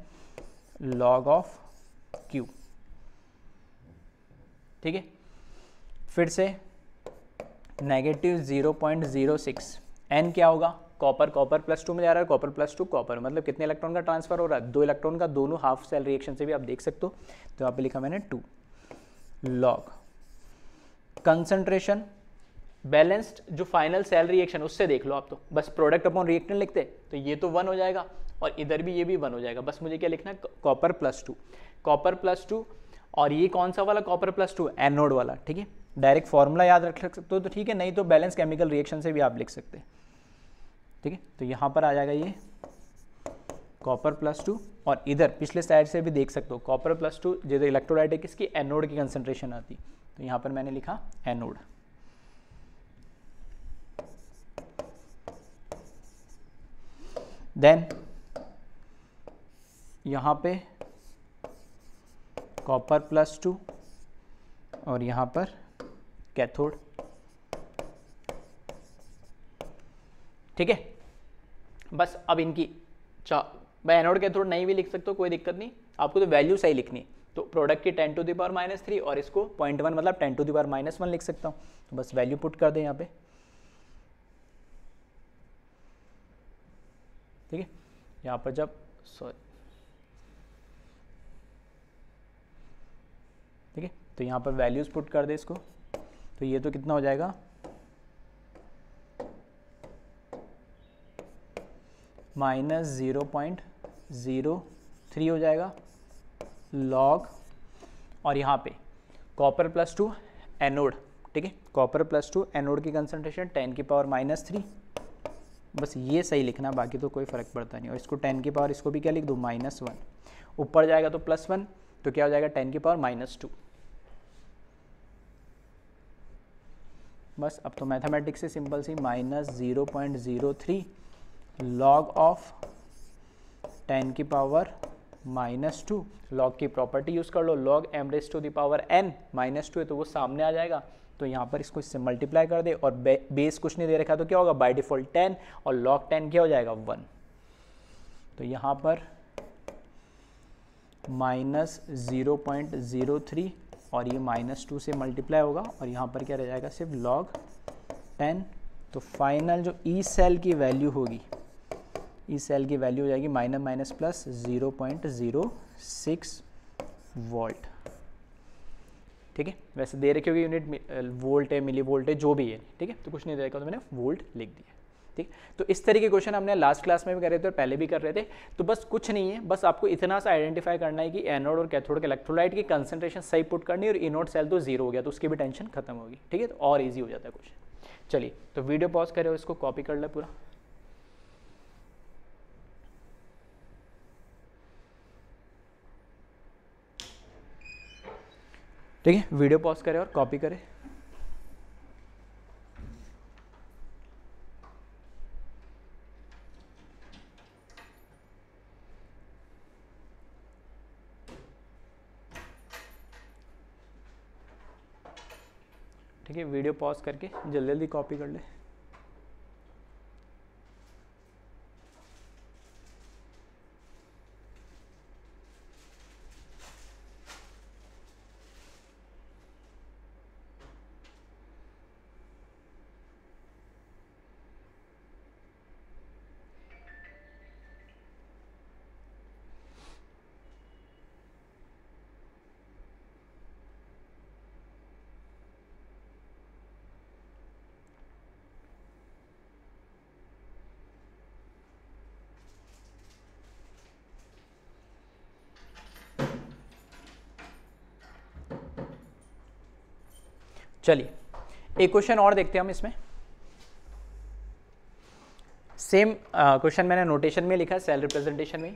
लॉग ऑफ क्यू ठीक है फिर से negative zero point zero six N क्या होगा कॉपर कॉपर प्लस टू में जा रहा है कॉपर प्लस टू कॉपर मतलब कितने इलेक्ट्रॉन का ट्रांसफर हो रहा है दो इलेक्ट्रॉन का दोनों हाफ सेल रिएक्शन से भी आप देख सकते हो तो यहाँ पे लिखा मैंने टू लॉग कंसनट्रेशन बैलेंस्ड जो फाइनल सेल रिएक्शन उससे देख लो आप तो बस प्रोडक्ट अपॉन रिएक्टेंट लिखते तो ये तो वन हो जाएगा और इधर भी ये भी वन हो जाएगा बस मुझे क्या लिखना है copper plus two copper plus two और ये कौन सा वाला कॉपर प्लस टू एनोड वाला ठीक है डायरेक्ट फार्मूला याद रख सकते हो तो ठीक है नहीं तो बैलेंस केमिकल रिएक्शन से भी आप लिख सकते ठीक है तो यहाँ पर आ जाएगा ये कॉपर प्लस टू और इधर पिछले साइड से भी देख सकते हो कॉपर प्लस टू जिधर इलेक्ट्रोलाइट है किसकी एनोड की कंसनट्रेशन आती तो यहाँ पर मैंने लिखा एनोड देन यहाँ पे कॉपर प्लस टू और यहाँ पर कैथोड ठीक है बस अब इनकी चा मैं एनोड कैथोड नहीं भी लिख सकता कोई दिक्कत नहीं आपको तो वैल्यू सही लिखनी तो प्रोडक्ट की ten to the power minus three और इसको पॉइंट वन मतलब ten to the power minus one लिख सकता हूँ तो बस वैल्यू पुट कर दें यहाँ पे ठीक है यहाँ पर जब सॉरी ठीक है तो यहाँ पर वैल्यूज़ पुट कर दे इसको तो ये तो कितना हो जाएगा minus zero point zero three हो जाएगा लॉग और यहाँ पे कॉपर प्लस टू एनोड ठीक है कॉपर प्लस टू एनोड की कंसंट्रेशन टेन की पावर माइनस थ्री बस ये सही लिखना बाकी तो कोई फ़र्क पड़ता नहीं और इसको टेन की पावर इसको भी क्या लिख दो माइनस वन ऊपर जाएगा तो प्लस वन तो क्या हो जाएगा टेन की पावर माइनस टू बस अब तो मैथमेटिक्स से सिंपल सी minus zero point zero three log of ten की पावर माइनस टू लॉग की प्रॉपर्टी यूज़ कर लो log M raise to the power N minus two है तो वो सामने आ जाएगा तो यहाँ पर इसको इससे मल्टीप्लाई कर दे और बे, बेस कुछ नहीं दे रखा तो क्या होगा बाई डिफ़ॉल्ट टेन और लॉग टेन क्या हो जाएगा वन तो यहाँ पर minus zero point zero three और ये माइनस टू से मल्टीप्लाई होगा और यहाँ पर क्या रह जाएगा सिर्फ लॉग टेन तो फाइनल जो ई e सेल की वैल्यू होगी ई e सेल की वैल्यू हो जाएगी minus minus plus zero point zero six volt ठीक है वैसे दे रखे होगी यूनिट वोल्ट है मिली वोल्ट है जो भी है ठीक है तो कुछ नहीं दे रखा तो मैंने वोल्ट लिख दिया ठीक तो इस तरीके के क्वेश्चन हमने लास्ट क्लास में भी कर रहे थे और पहले भी कर रहे थे तो बस कुछ नहीं है बस आपको इतना सा आइडेंटिफाई करना है कि एनोड और कैथोड के इलेक्ट्रोलाइट की कंसेंट्रेशन सही पुट करनी और इनोड सेल तो जीरो हो गया तो उसकी भी टेंशन खत्म होगी ठीक है तो और ईजी हो जाता है क्वेश्चन चलिए तो वीडियो पॉज करे इसको कॉपी कर लें पूरा ठीक है वीडियो पॉज करें और कॉपी करें ठीक है वीडियो पॉज करके जल्दी जल्दी कॉपी कर लें चलिए एक क्वेश्चन और देखते हैं हम इसमें सेम क्वेश्चन मैंने नोटेशन में लिखा है सेल रिप्रेजेंटेशन में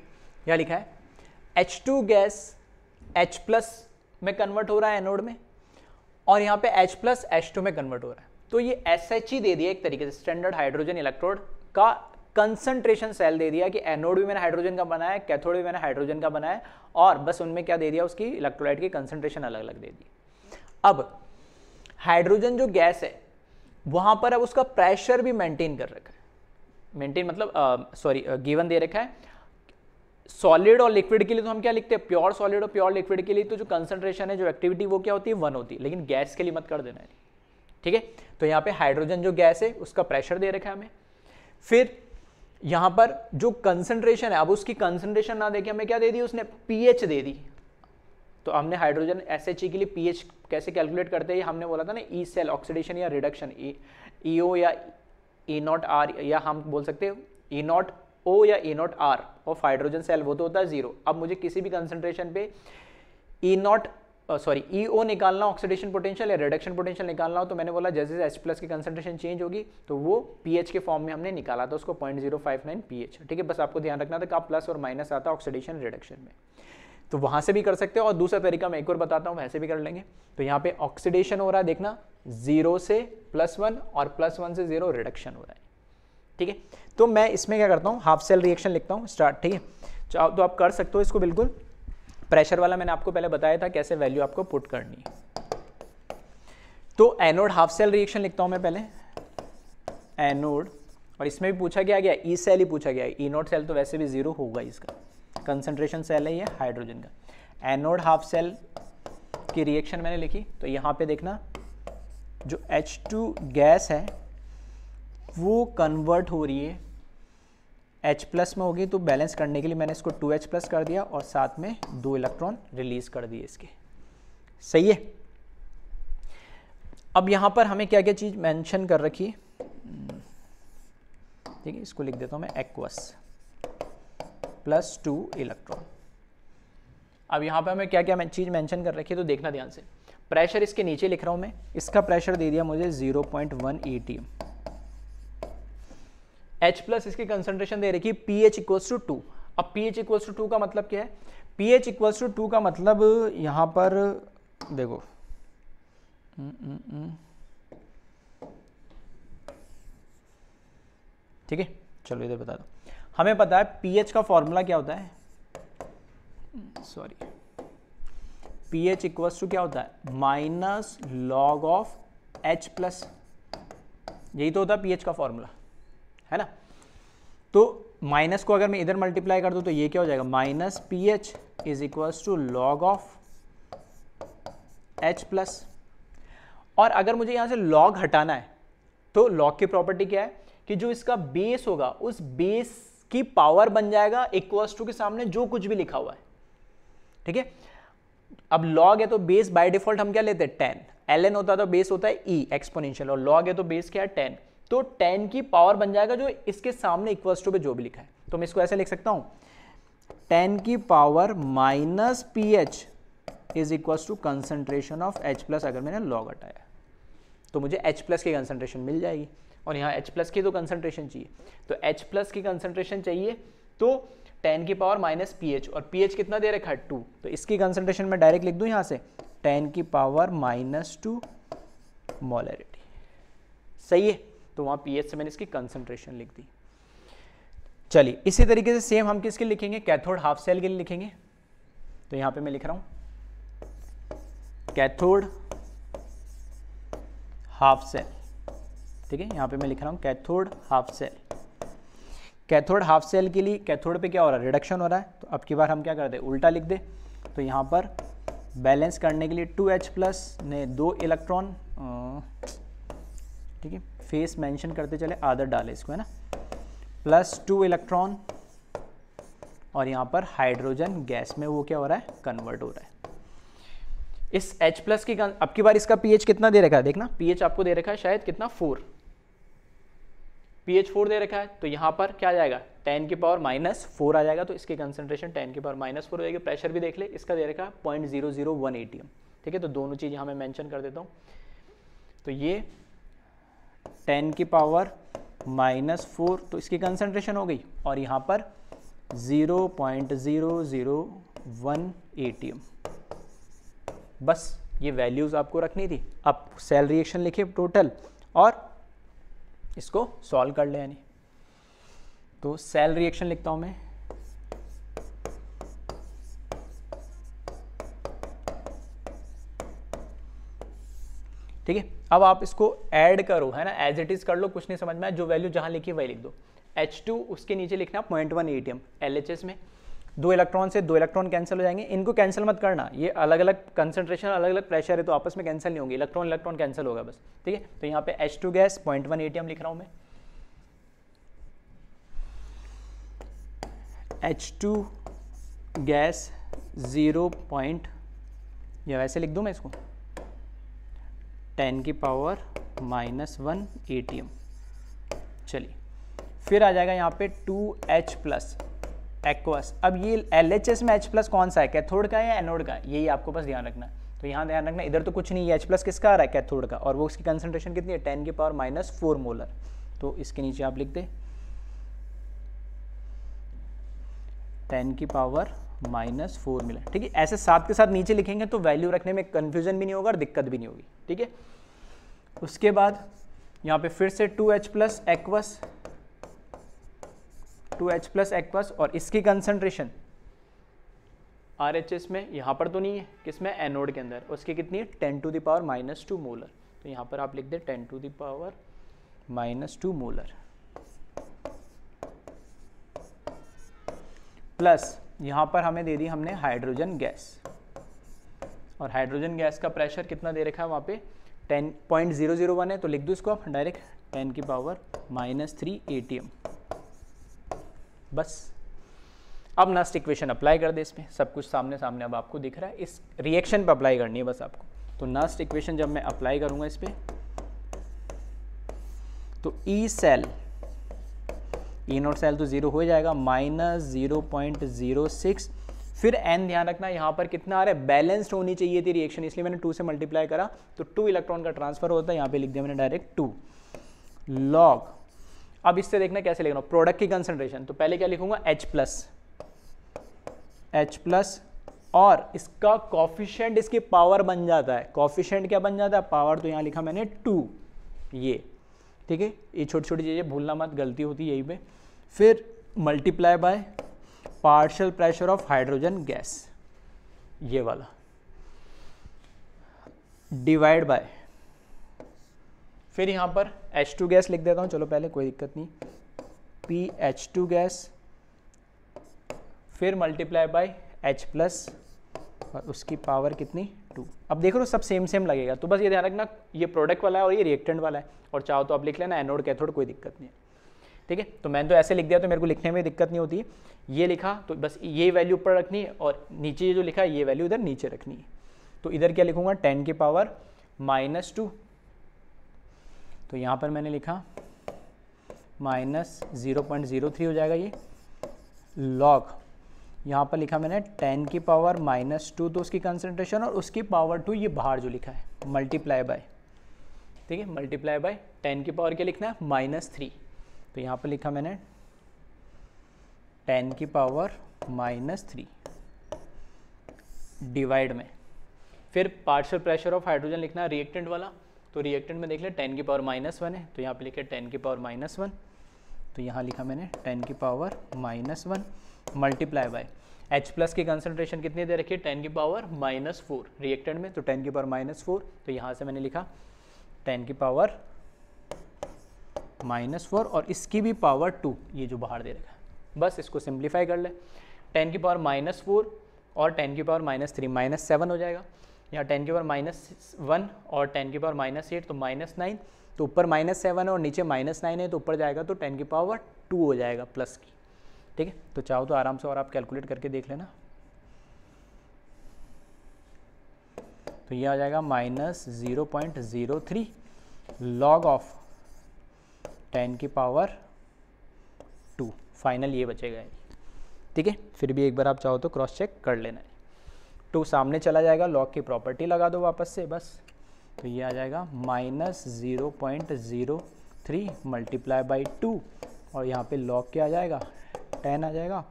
यह लिखा है H two gas H plus में कन्वर्ट हो रहा है एनोड में और यहाँ पे एच प्लस एच टू में कन्वर्ट हो रहा है तो ये एस एच ही दे दिया एक तरीके से स्टैंडर्ड हाइड्रोजन इलेक्ट्रोड का कंसंट्रेशन सेल दे दिया कि एनोड भी मैंने हाइड्रोजन का बनाया कैथोड भी मैंने हाइड्रोजन का बनाया और बस उनमें क्या दे दिया उसकी इलेक्ट्रोलाइट की कंसंट्रेशन अलग अलग दे दी अब हाइड्रोजन जो गैस है वहां पर अब उसका प्रेशर भी मेंटेन कर रखा है मेंटेन मतलब सॉरी गिवन दे रखा है सॉलिड और लिक्विड के लिए तो हम क्या लिखते हैं प्योर सॉलिड और प्योर लिक्विड के लिए तो जो कंसंट्रेशन है जो एक्टिविटी वो क्या होती है वन होती है लेकिन गैस के लिए मत कर देना है ठीक है तो यहाँ पे हाइड्रोजन जो गैस है उसका प्रेशर दे रखा है हमें फिर यहाँ पर जो कंसनट्रेशन है अब उसकी कंसनट्रेशन ना देखे हमें क्या दे दी उसने पीएच दे दी तो हमने हाइड्रोजन एस e के लिए पीएच कैसे कैलकुलेट करते हैं हमने बोला था ना ई सेल ऑक्सीडेशन या रिडक्शन ई ओ या ई नॉट आर या हम बोल सकते हैं ई नॉट ओ या E nought R of hydrogen cell वो तो होता है जीरो अब मुझे किसी भी कंसनट्रेशन पे ई नॉट सॉरी ई ओ निकालना ऑक्सीडेशन पोटेंशियल या रिडक्शन पोटेंशियल निकालना हो तो मैंने बोला जैसे एच प्लस की कंसनट्रेशन चेंज होगी तो वो पी एच के फॉर्म में हमने निकाला था उसको point zero five nine P H ठीक है बस आपको ध्यान रखना था कि प्लस और माइनस आता ऑक्सीडेशन रिडक्शन में तो वहां से भी कर सकते हो और दूसरा तरीका मैं एक और बताता हूं वैसे भी कर लेंगे तो यहाँ पे ऑक्सीडेशन हो रहा है देखना जीरो से प्लस वन और प्लस वन से जीरो रिडक्शन हो रहा है ठीक है तो मैं इसमें क्या करता हूँ हाफ सेल रिएक्शन लिखता हूँ स्टार्ट ठीक है तो, तो आप कर सकते हो इसको बिल्कुल प्रेशर वाला मैंने आपको पहले बताया था कैसे वैल्यू आपको पुट करनी है तो एनोड हाफ सेल रिएक्शन लिखता हूं मैं पहले एनोड और इसमें भी पूछा गया गया ई सेल ही पूछा गया ई नोट सेल तो वैसे भी जीरो होगा इसका कंसनट्रेशन सेल है ये हाइड्रोजन का एनोड हाफ सेल की रिएक्शन मैंने लिखी तो यहाँ पे देखना जो H2 गैस है वो कन्वर्ट हो रही है H प्लस में होगी तो बैलेंस करने के लिए मैंने इसको 2H कर दिया और साथ में दो इलेक्ट्रॉन रिलीज कर दिए इसके सही है अब यहाँ पर हमें क्या क्या चीज़ मेंशन कर रखी है ठीक है इसको लिख देता हूँ मैं एक्वस प्लस टू इलेक्ट्रॉन अब यहाँ पे हमें क्या क्या मैं चीज़ मेंशन कर रखी है तो देखना ध्यान से प्रेशर इसके नीचे लिख रहा हूं मैं इसका प्रेशर दे दिया मुझे 0.1 point one atm H plus इसकी कंसनट्रेशन दे रखी है P H equals to two अब P H equals to two का मतलब क्या है P H equals to two का मतलब यहां पर देखो हम्म, हम्म, हम्म। ठीक है चलो इधर बता दो हमें पता है पीएच का फॉर्मूला क्या होता है sorry P H equals to क्या होता है minus log of H plus यही तो होता है पीएच का फॉर्मूला है ना तो माइनस को अगर मैं इधर मल्टीप्लाई कर दूं तो ये क्या हो जाएगा minus P H is equals to log of H plus और अगर मुझे यहां से लॉग हटाना है तो लॉग की प्रॉपर्टी क्या है कि जो इसका बेस होगा उस बेस की पावर बन जाएगा इक्वल्स टू के सामने जो कुछ भी लिखा हुआ है ठीक है अब लॉग है तो बेस बाय डिफॉल्ट हम क्या लेते हैं टेन एल होता है तो बेस होता है ई e, एक्सपोनेंशियल और लॉग है तो बेस क्या है टेन तो टेन की पावर बन जाएगा जो इसके सामने इक्वल्स टू पे जो भी लिखा है तो मैं इसको ऐसे लिख सकता हूं टेन की power minus P H is equal to concentration of H plus अगर मैंने लॉग हटाया तो मुझे एच प्लस की कंसेंट्रेशन मिल जाएगी और यहाँ H प्लस की तो कंसनट्रेशन चाहिए तो H प्लस की कंसनट्रेशन चाहिए तो 10 की पावर माइनस पी और पी कितना दे रखा है टू तो इसकी कंसनट्रेशन मैं डायरेक्ट लिख दूँ यहाँ से 10 की पावर माइनस टू मॉलरिटी सही है तो वहाँ पी से मैंने इसकी कंसनट्रेशन लिख दी चलिए इसी तरीके से सेम हम किसके लिखेंगे कैथोड हाफ सेल के लिए लिखेंगे तो यहाँ पे मैं लिख रहा हूँ कैथोड हाफ सेल ठीक है यहाँ पे मैं लिख रहा हूँ cathode half cell cathode half cell के लिए कैथोड पे क्या हो रहा है रिडक्शन हो रहा है तो अब की बार हम क्या कर दे उल्टा लिख दे तो यहाँ पर बैलेंस करने के लिए टू एच प्लस ने दो इलेक्ट्रॉन ठीक है फेस मेंशन करते चले आदर डाले इसको है ना प्लस टू इलेक्ट्रॉन और यहाँ पर हाइड्रोजन गैस में वो क्या हो रहा है कन्वर्ट हो रहा है इस H प्लस की अब की बार इसका पीएच कितना दे रखा है देखना पीएच आपको दे रखा है शायद कितना फोर पी एच फोर दे रखा है तो यहाँ पर क्या आ जाएगा टेन की पावर माइनस फोर आ जाएगा तो इसकी कंसनट्रेशन टेन की पावर माइनस फोर हो जाएगी प्रेशर भी देख ले इसका दे रखा है point zero zero one A T M ठीक है तो दोनों चीज़ यहाँ मैं मैंशन कर देता हूँ तो ये टेन की पावर माइनस फोर तो इसकी कंसनट्रेशन हो गई और यहाँ पर zero point zero zero one A T M बस ये वैल्यूज़ आपको रखनी थी अब सेल रिएक्शन लिखे टोटल और इसको सॉल्व कर ले यानी तो सेल रिएक्शन लिखता हूं मैं ठीक है अब आप इसको ऐड करो है ना एज इट इज़ कर लो कुछ नहीं समझ में आया जो वैल्यू जहां लिखी वही लिख दो H2 उसके नीचे लिखना point one A T M L H S में दो इलेक्ट्रॉन से दो इलेक्ट्रॉन कैंसिल हो जाएंगे इनको कैंसिल मत करना ये अलग अलग कंसेंट्रेशन अलग अलग प्रेशर है तो आपस में कैंसिल नहीं होंगे इलेक्ट्रॉन इलेक्ट्रॉन कैंसिल होगा बस ठीक है तो यहाँ पे H2 gas point one ATM लिख रहा हूँ मैं H2 गैस ज़ीरो पॉइंट या वैसे लिख दूँ मैं इसको टेन की पावर माइनस वन ए चलिए फिर आ जाएगा यहाँ पे टू एच प्लस एक्वस अब ये एल एच एस में एच प्लस कौन सा है कैथोड का या एनोड का यही आपको बस ध्यान रखना है तो यहाँ ध्यान रखना इधर तो कुछ नहीं है एच प्लस किसका आ रहा है कैथोड का और वो उसकी कंसनट्रेशन कितनी है टेन के पावर माइनस फोर मोलर तो इसके नीचे आप लिख दे टेन की पावर माइनस फोर मिला ठीक है ऐसे सात के साथ नीचे लिखेंगे तो वैल्यू रखने में कन्फ्यूजन भी नहीं होगा और दिक्कत भी नहीं होगी ठीक है उसके बाद यहाँ पे फिर से two H plus aqueous two H plus aqueous और इसकी कंसनट्रेशन आर एच एस में यहाँ पर तो नहीं है किस में एनोड के अंदर उसकी कितनी है ten to the power minus two molar तो यहाँ पर आप लिख दें ten to the power minus two molar plus यहाँ पर हमें दे दी हमने हाइड्रोजन गैस और हाइड्रोजन गैस का प्रेशर कितना दे रखा है वहाँ पे ten point zero zero one है तो लिख दो इसको आप डायरेक्ट टेन की power minus three A T M बस अब नेक्स्ट इक्वेशन अप्लाई कर दे इसमें सब कुछ सामने सामने अब आपको दिख रहा है इस रिएक्शन पर अप्लाई करनी है बस आपको तो नेक्स्ट इक्वेशन जब मैं अप्लाई करूंगा इस पर तो E cell E nought cell तो ज़ीरो हो जाएगा minus zero point zero six फिर एन ध्यान रखना यहाँ पर कितना आ रहा है बैलेंस्ड होनी चाहिए थी रिएक्शन इसलिए मैंने टू से मल्टीप्लाई करा तो टू इलेक्ट्रॉन का ट्रांसफर होता है यहाँ पे लिख दिया मैंने डायरेक्ट टू लॉग अब इससे देखना कैसे लिखना प्रोडक्ट की कंसनट्रेशन तो पहले क्या लिखूंगा एच प्लस एच प्लस और इसका कॉफिशेंट इसकी पावर बन जाता है कॉफिशेंट क्या बन जाता है पावर तो यहाँ लिखा मैंने टू ये ठीक है ये छोटी छोटी चीज़ें भूलना मत गलती होती है यही पे फिर multiply by partial pressure of hydrogen gas ये वाला डिवाइड बाय फिर यहाँ पर एच टू गैस लिख देता हूँ चलो पहले कोई दिक्कत नहीं पी एच टू गैस फिर मल्टीप्लाई बाय एच प्लस और उसकी पावर कितनी टू अब देख रहे हो सब सेम सेम लगेगा तो बस ये ध्यान रखना ये प्रोडक्ट वाला है और ये रिएक्टेंट वाला है और चाहो तो आप लिख लेना एनोड कैथोड कोई दिक्कत नहीं है ठीक है तो मैंने तो ऐसे लिख दिया तो मेरे को लिखने में दिक्कत नहीं होती ये लिखा तो बस ये वैल्यू ऊपर रखनी है और नीचे जो लिखा है ये वैल्यू इधर नीचे रखनी है तो इधर क्या लिखूंगा टेन की पावर माइनस टू तो यहाँ पर मैंने लिखा minus zero point zero three हो जाएगा ये लॉग यहाँ पर लिखा मैंने टेन की पावर माइनस टू तो उसकी कंसनट्रेशन और उसकी पावर टू ये बाहर जो लिखा है मल्टीप्लाई बाय ठीक है मल्टीप्लाई बाय टेन की पावर क्या लिखना है माइनस थ्री तो यहाँ पर लिखा मैंने टेन की पावर माइनस थ्री डिवाइड में फिर पार्शियल प्रेशर ऑफ हाइड्रोजन लिखना रिएक्टेंट वाला तो रिएक्टेंट में देख लिया टेन की पावर माइनस वन है तो यहाँ पे लिखे टेन की पावर माइनस वन तो यहाँ लिखा मैंने टेन की power minus one multiply by H plus की कंसनट्रेशन कितनी दे रखी है टेन की पावर माइनस फोर रिएक्टेंट में तो टेन की पावर माइनस फोर तो यहाँ से मैंने लिखा टेन की पावर माइनस फोर और इसकी भी पावर टू ये जो बाहर दे रखा है बस इसको सिंप्लीफाई कर ले टेन की पावर माइनस फोर और टेन की power minus three minus seven हो जाएगा यहाँ टेन के पावर माइनस वन और टेन के पावर माइनस एट तो माइनस नाइन तो ऊपर माइनस सेवन और नीचे माइनस नाइन है तो ऊपर जाएगा तो टेन की पावर टू हो जाएगा प्लस की ठीक है तो चाहो तो आराम से और आप कैलकुलेट करके देख लेना तो ये आ जाएगा minus zero point zero three log of ten की पावर टू फाइनल ये बचेगा ठीक है फिर भी एक बार आप चाहो तो क्रॉस चेक कर लेना है टू सामने चला जाएगा लॉक की प्रॉपर्टी लगा दो वापस से बस तो ये आ जाएगा minus zero point zero three multiply by two और यहाँ पे लॉक क्या आ जाएगा टेन आ जाएगा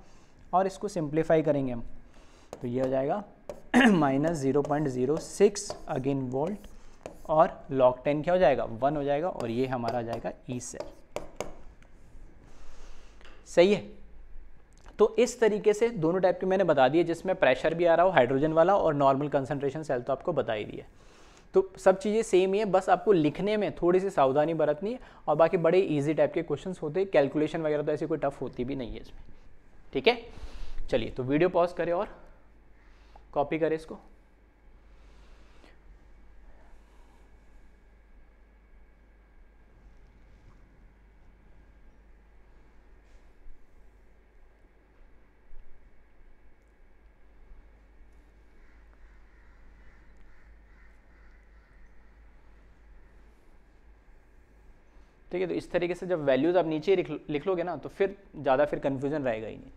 और इसको सिंप्लीफाई करेंगे हम तो ये हो जाएगा minus zero point zero six again volt और लॉक टेन क्या हो जाएगा वन हो जाएगा और ये हमारा आ जाएगा ई सेल सही है तो इस तरीके से दोनों टाइप के मैंने बता दिए जिसमें प्रेशर भी आ रहा हो हाइड्रोजन वाला और नॉर्मल कंसनट्रेशन सेल तो आपको बता ही दिया तो सब चीज़ें सेम ही है बस आपको लिखने में थोड़ी सी सावधानी बरतनी है और बाकी बड़े ईजी टाइप के क्वेश्चन होते हैं कैलकुलेशन वगैरह तो ऐसी कोई टफ होती भी नहीं है इसमें ठीक है चलिए तो वीडियो पॉज करें और कॉपी करें इसको ठीक है तो इस तरीके से जब वैल्यूज़ आप नीचे लिख लोगे ना तो फिर ज़्यादा फिर कन्फ्यूजन रहेगा ही नहीं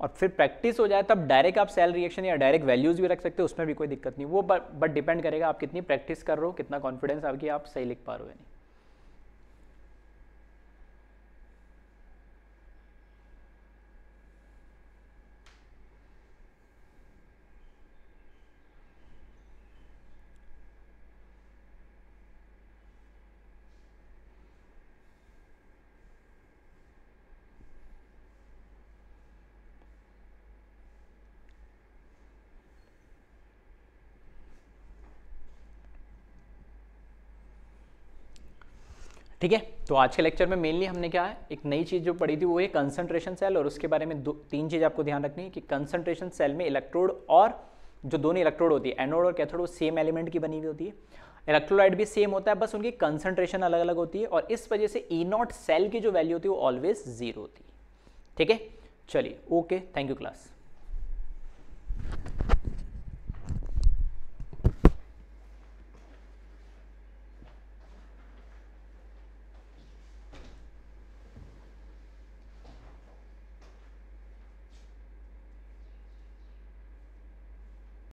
और फिर प्रैक्टिस हो जाए तब डायरेक्ट आप सेल रिएक्शन या डायरेक्ट वैल्यूज़ भी रख सकते हो उसमें भी कोई दिक्कत नहीं वो बट डिपेंड करेगा आप कितनी प्रैक्टिस कर रहे हो कितना कॉन्फिडेंस आपकी आप सही लिख पा रहे हो नहीं ठीक है तो आज के लेक्चर में मेनली हमने क्या है एक नई चीज़ जो पढ़ी थी वो है कंसंट्रेशन सेल और उसके बारे में दो तीन चीज़ आपको ध्यान रखनी है कि कंसंट्रेशन सेल में इलेक्ट्रोड और जो दोनों इलेक्ट्रोड होती है एनोड और कैथोड वो सेम एलिमेंट की बनी हुई होती है इलेक्ट्रोलाइट भी सेम होता है बस उनकी कंसंट्रेशन अलग अलग होती है और इस वजह से ई नॉट सेल की जो वैल्यू होती है वो ऑलवेज जीरो होती है ठीक है चलिए ओके थैंक यू क्लास